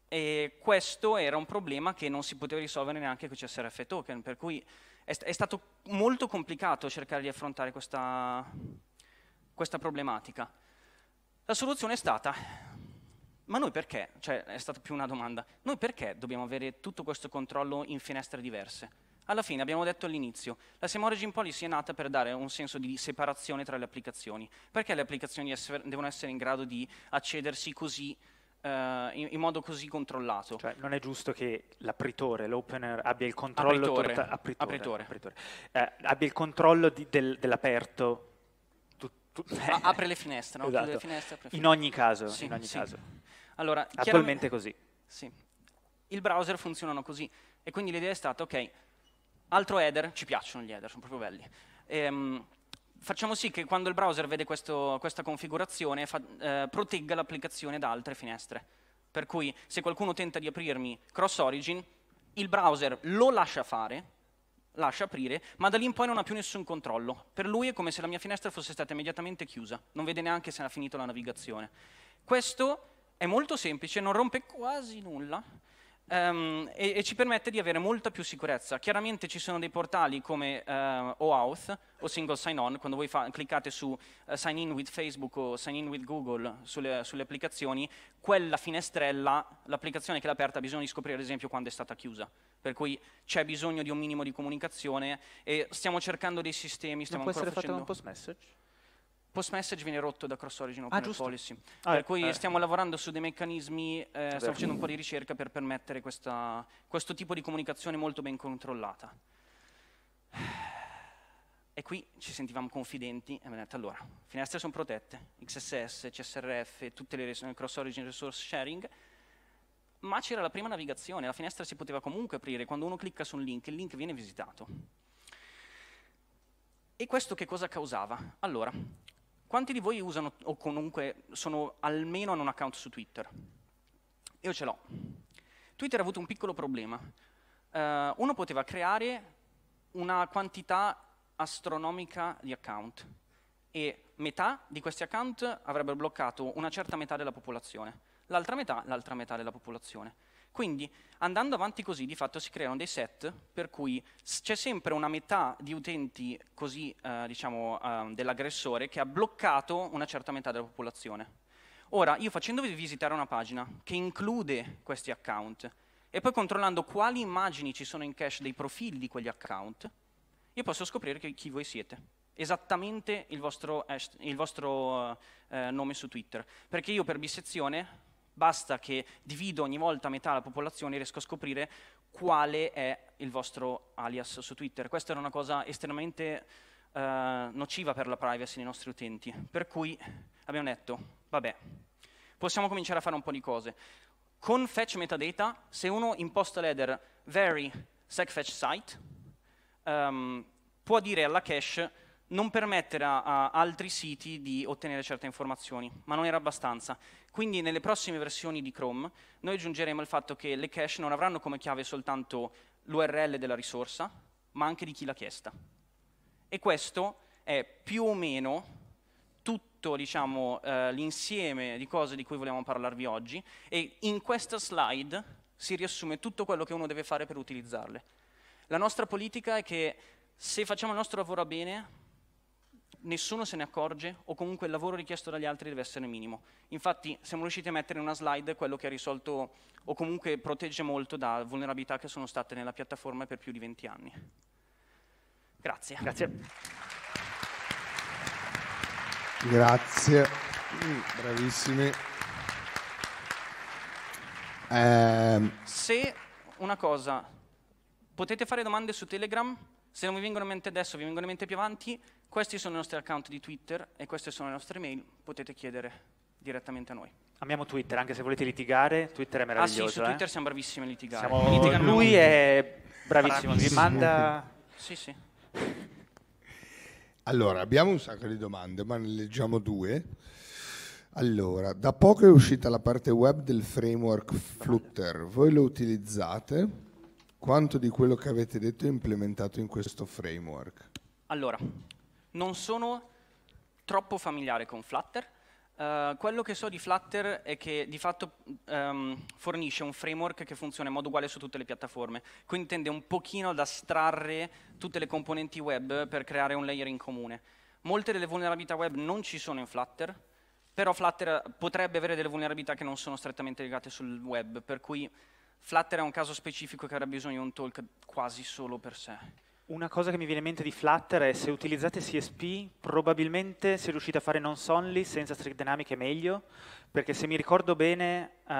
E questo era un problema che non si poteva risolvere neanche con CSRF token, per cui è, è stato molto complicato cercare di affrontare questa, questa problematica. La soluzione è stata, ma noi perché, cioè è stata più una domanda, noi perché dobbiamo avere tutto questo controllo in finestre diverse? Alla fine abbiamo detto all'inizio, la Semorigin Policy è nata per dare un senso di separazione tra le applicazioni. Perché le applicazioni devono essere in grado di accedersi così uh, in, in, modo così controllato. Cioè, non è giusto che l'apritore, l'opener, abbia il controllo, apritore. Torta, apritore, apritore. apritore. Eh, abbia il controllo di, del, dell'aperto. Tu, tu, ah, apre le finestre, no? esatto. le finestre apre in ogni caso. Sì, in ogni sì. caso. Allora, Attualmente così. Sì. Il browser funzionano così. E quindi l'idea è stata, ok, altro header, ci piacciono gli header, sono proprio belli. Ehm, facciamo sì che quando il browser vede questo, questa configurazione fa, eh, protegga l'applicazione da altre finestre. Per cui se qualcuno tenta di aprirmi Cross Origin, il browser lo lascia fare, lascia aprire, ma da lì in poi non ha più nessun controllo. Per lui è come se la mia finestra fosse stata immediatamente chiusa, non vede neanche se ha finito la navigazione. Questo è molto semplice, non rompe quasi nulla, um, e, e, ci permette di avere molta più sicurezza. Chiaramente ci sono dei portali come uh, OAuth o Single Sign On, quando voi cliccate su uh, Sign In with Facebook o Sign In with Google sulle, sulle applicazioni, quella finestrella, l'applicazione che l'ha aperta ha bisogno di scoprire ad esempio quando è stata chiusa, per cui c'è bisogno di un minimo di comunicazione e stiamo cercando dei sistemi, stiamo non può ancora facendo... un post message? Post message viene rotto da cross origin ah, open ah, policy. Ah, per cui eh. stiamo lavorando su dei meccanismi, eh, stiamo facendo un po' di mm. ricerca per permettere questa, questo tipo di comunicazione molto ben controllata. E qui ci sentivamo confidenti e abbiamo detto allora, finestre sono protette, XSS, CSRF, tutte le res- cross origin resource sharing, ma c'era la prima navigazione, la finestra si poteva comunque aprire, quando uno clicca su un link, il link viene visitato. E questo che cosa causava? Allora, quanti di voi usano o comunque sono almeno hanno un account su Twitter? Io ce l'ho. Twitter ha avuto un piccolo problema. Uh, uno poteva creare una quantità astronomica di account e metà di questi account avrebbero bloccato una certa metà della popolazione, l'altra metà l'altra metà della popolazione. Quindi andando avanti così di fatto si creano dei set per cui c'è sempre una metà di utenti così, eh, diciamo, eh, dell'aggressore che ha bloccato una certa metà della popolazione. Ora, io facendovi visitare una pagina che include questi account e poi controllando quali immagini ci sono in cache dei profili di quegli account, io posso scoprire chi voi siete esattamente il vostro, il vostro eh, nome su Twitter. Perché io per bisezione Basta che divido ogni volta a metà la popolazione e riesco a scoprire quale è il vostro alias su Twitter. Questa era una cosa estremamente eh, nociva per la privacy dei nostri utenti, per cui abbiamo detto, vabbè, possiamo cominciare a fare un po' di cose. Con fetch metadata, se uno imposta l'header very segfetch site, um, può dire alla cache non permettere a, a, altri siti di ottenere certe informazioni, ma non era abbastanza. Quindi nelle prossime versioni di Chrome noi aggiungeremo il fatto che le cache non avranno come chiave soltanto l'URL della risorsa, ma anche di chi l'ha chiesta. E questo è più o meno tutto diciamo, eh, l'insieme di cose di cui vogliamo parlarvi oggi e in questa slide si riassume tutto quello che uno deve fare per utilizzarle. La nostra politica è che se facciamo il nostro lavoro bene, nessuno se ne accorge o comunque il lavoro richiesto dagli altri deve essere minimo. Infatti siamo riusciti a mettere in una slide quello che ha risolto o comunque protegge molto da vulnerabilità che sono state nella piattaforma per più di 20 anni. Grazie. Grazie. Grazie. Mm, bravissimi. Eh... Se una cosa, potete fare domande su Telegram, se non vi vengono in mente adesso, vi vengono in mente più avanti, questi sono i nostri account di Twitter e queste sono le nostre email, potete chiedere direttamente a noi. Amiamo Twitter, anche se volete litigare, Twitter è meraviglioso. Ah sì, su eh? Twitter siamo bravissimi a litigare. Siamo... Lui è bravissimo, vi manda... Sì, sì. Allora, abbiamo un sacco di domande, ma ne leggiamo due. Allora, da poco è uscita la parte web del framework Flutter. Voi lo utilizzate? Quanto di quello che avete detto è implementato in questo framework? Allora, non sono troppo familiare con Flutter. Uh, quello che so di Flutter è che di fatto um, fornisce un framework che funziona in modo uguale su tutte le piattaforme, quindi tende un pochino ad astrarre tutte le componenti web per creare un layer in comune. Molte delle vulnerabilità web non ci sono in Flutter, però Flutter potrebbe avere delle vulnerabilità che non sono strettamente legate sul web, per cui Flutter è un caso specifico che avrà bisogno di un talk quasi solo per sé. Una cosa che mi viene in mente di Flutter è se utilizzate CSP probabilmente se riuscite a fare non-sonly senza Strict Dynamic è meglio perché se mi ricordo bene uh,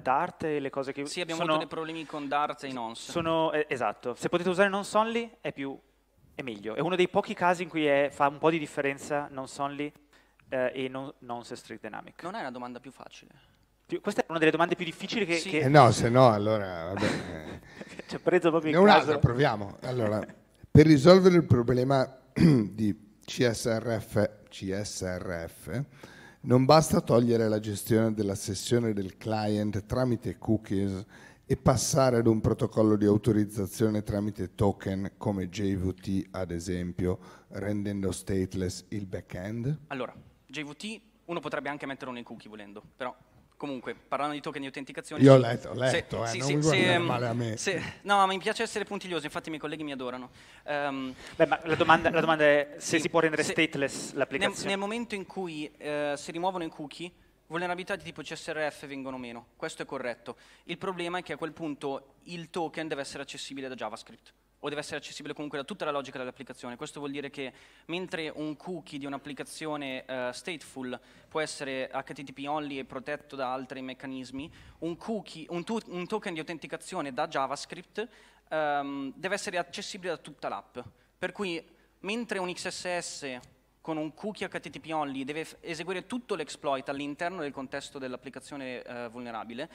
Dart e le cose che... Sì, abbiamo sono, avuto dei problemi con Dart e i non Sono, eh, esatto, se potete usare non-sonly è, è meglio. È uno dei pochi casi in cui è, fa un po' di differenza non-sonly eh, e non, nonce Strict Dynamic. Non è una domanda più facile? questa è una delle domande più difficili che... Sì. che... Eh no, se no allora... Eh. Ci ha preso proprio in Un'altra, proviamo. Allora... Per risolvere il problema di CSRF, CSRF non basta togliere la gestione della sessione del client tramite cookies e passare ad un protocollo di autorizzazione tramite token come JVT ad esempio, rendendo stateless il backend? Allora, JVT uno potrebbe anche metterlo nei cookie volendo, però Comunque, parlando di token di autenticazione... Io ho letto, ho letto, se, eh, sì, non sì, se, ehm, male a me. Se, no, ma mi piace essere puntiglioso, infatti i miei colleghi mi adorano. Um, Beh, ma la domanda, la domanda è se sì, si può rendere stateless l'applicazione. Nel, nel, momento in cui eh, si rimuovono i cookie, vulnerabilità di tipo CSRF vengono meno, questo è corretto. Il problema è che a quel punto il token deve essere accessibile da JavaScript o deve essere accessibile comunque da tutta la logica dell'applicazione. Questo vuol dire che mentre un cookie di un'applicazione uh, stateful può essere HTTP only e protetto da altri meccanismi, un, cookie, un, to un token di autenticazione da JavaScript um, deve essere accessibile da tutta l'app. Per cui mentre un XSS con un cookie HTTP only deve eseguire tutto l'exploit all'interno del contesto dell'applicazione uh, vulnerabile,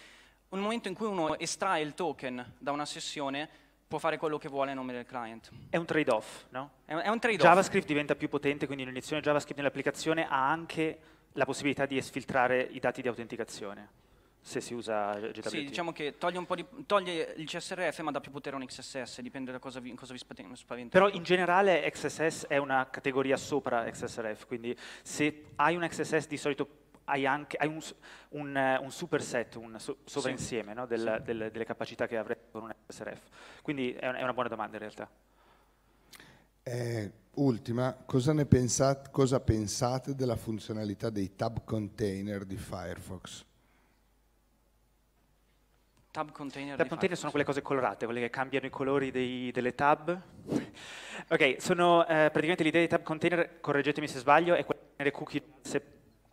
nel momento in cui uno estrae il token da una sessione può fare quello che vuole a nome del client. È un trade-off, no? È un, un trade-off. JavaScript diventa più potente, quindi l'iniezione JavaScript nell'applicazione ha anche la possibilità di esfiltrare i dati di autenticazione se si usa JWT. Sì, diciamo che toglie, di, toglie, il CSRF ma dà più potere a un XSS, dipende da cosa vi, cosa vi spaventa. Però in generale XSS è una categoria sopra XSRF, quindi se hai un XSS di solito hai anche hai un, un, eh, un superset, un so, sovrainsieme sì. no, del, sì. del, delle capacità che avrei con un SRF. Quindi è, è una buona domanda in realtà. Eh, ultima, cosa, pensate, cosa pensate della funzionalità dei tab container di Firefox? Tab container, tab container sono quelle cose colorate, quelle che cambiano i colori dei, delle tab. ok, sono eh, praticamente l'idea dei tab container, correggetemi se sbaglio, è quella di tenere cookie se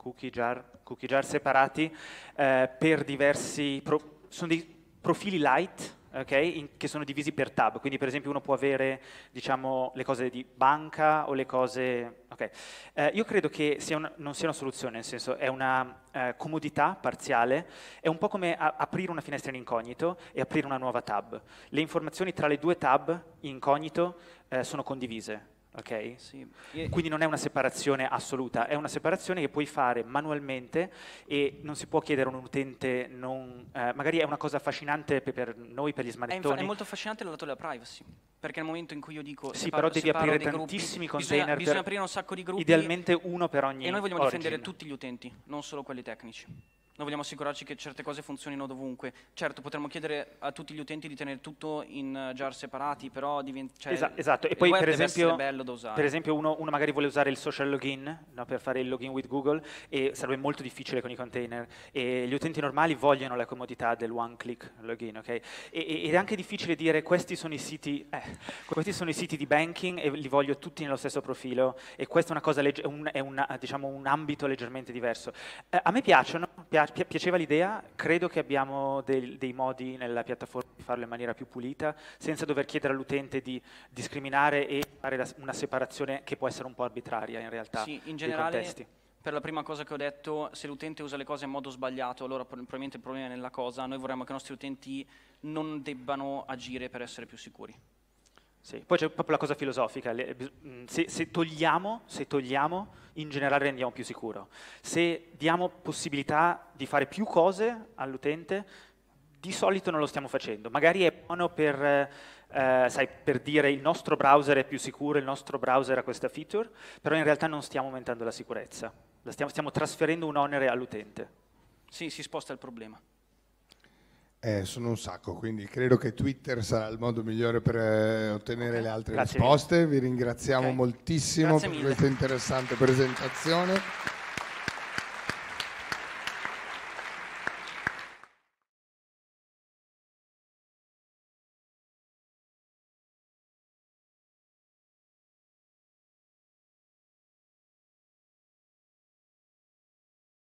cookie jar, cookie jar separati eh, per diversi, pro, sono dei profili light, Okay? In, che sono divisi per tab, quindi per esempio uno può avere diciamo, le cose di banca o le cose... Okay. Eh, io credo che sia un, non sia una soluzione, nel senso è una eh, comodità parziale, è un po' come a, aprire una finestra in incognito e aprire una nuova tab. Le informazioni tra le due tab in incognito eh, sono condivise, Okay? Sì. Quindi non è una separazione assoluta, è una separazione che puoi fare manualmente e non si può chiedere a un utente non... Eh, magari è una cosa affascinante per noi, per gli smanettoni. È, è molto affascinante il lato della privacy, perché nel momento in cui io dico... Sì, però devi aprire tantissimi gruppi, container. Bisogna, bisogna, aprire un sacco di gruppi. Idealmente uno per ogni... E noi vogliamo origin. difendere tutti gli utenti, non solo quelli tecnici noi vogliamo assicurarci che certe cose funzionino dovunque. Certo, potremmo chiedere a tutti gli utenti di tenere tutto in eh, jar separati, però diventa... Cioè, esatto, esatto, e poi per esempio, per esempio uno, uno, magari vuole usare il social login no, per fare il login with Google e sarebbe molto difficile con i container. E gli utenti normali vogliono la comodità del one click login, ok? E, ed è anche difficile dire questi sono, siti, eh, questi sono i siti, di banking e li voglio tutti nello stesso profilo e questo è, una cosa, è, un, è una, diciamo, un ambito leggermente diverso. Eh, a me piacciono, piacciono piace, piaceva l'idea, credo che abbiamo dei, dei, modi nella piattaforma di farlo in maniera più pulita, senza dover chiedere all'utente di discriminare e fare una separazione che può essere un po' arbitraria in realtà. Sì, in generale... Contesti per la prima cosa che ho detto, se l'utente usa le cose in modo sbagliato, allora probabilmente il problema è nella cosa, noi vorremmo che i nostri utenti non debbano agire per essere più sicuri. Sì, poi c'è proprio la cosa filosofica, mm, se, se, togliamo, se, togliamo, in generale rendiamo più sicuro. Se diamo possibilità di fare più cose all'utente, di solito non lo stiamo facendo. Magari è buono per, eh, eh, sai, per dire il nostro browser è più sicuro, il nostro browser ha questa feature, però in realtà non stiamo aumentando la sicurezza, la stiamo, stiamo trasferendo un onere all'utente. Sì, si sposta il problema. Eh, sono un sacco, quindi credo che Twitter sarà il modo migliore per eh, ottenere okay. le altre Grazie risposte. Mille. Vi ringraziamo okay. moltissimo Grazie per mille. questa interessante presentazione.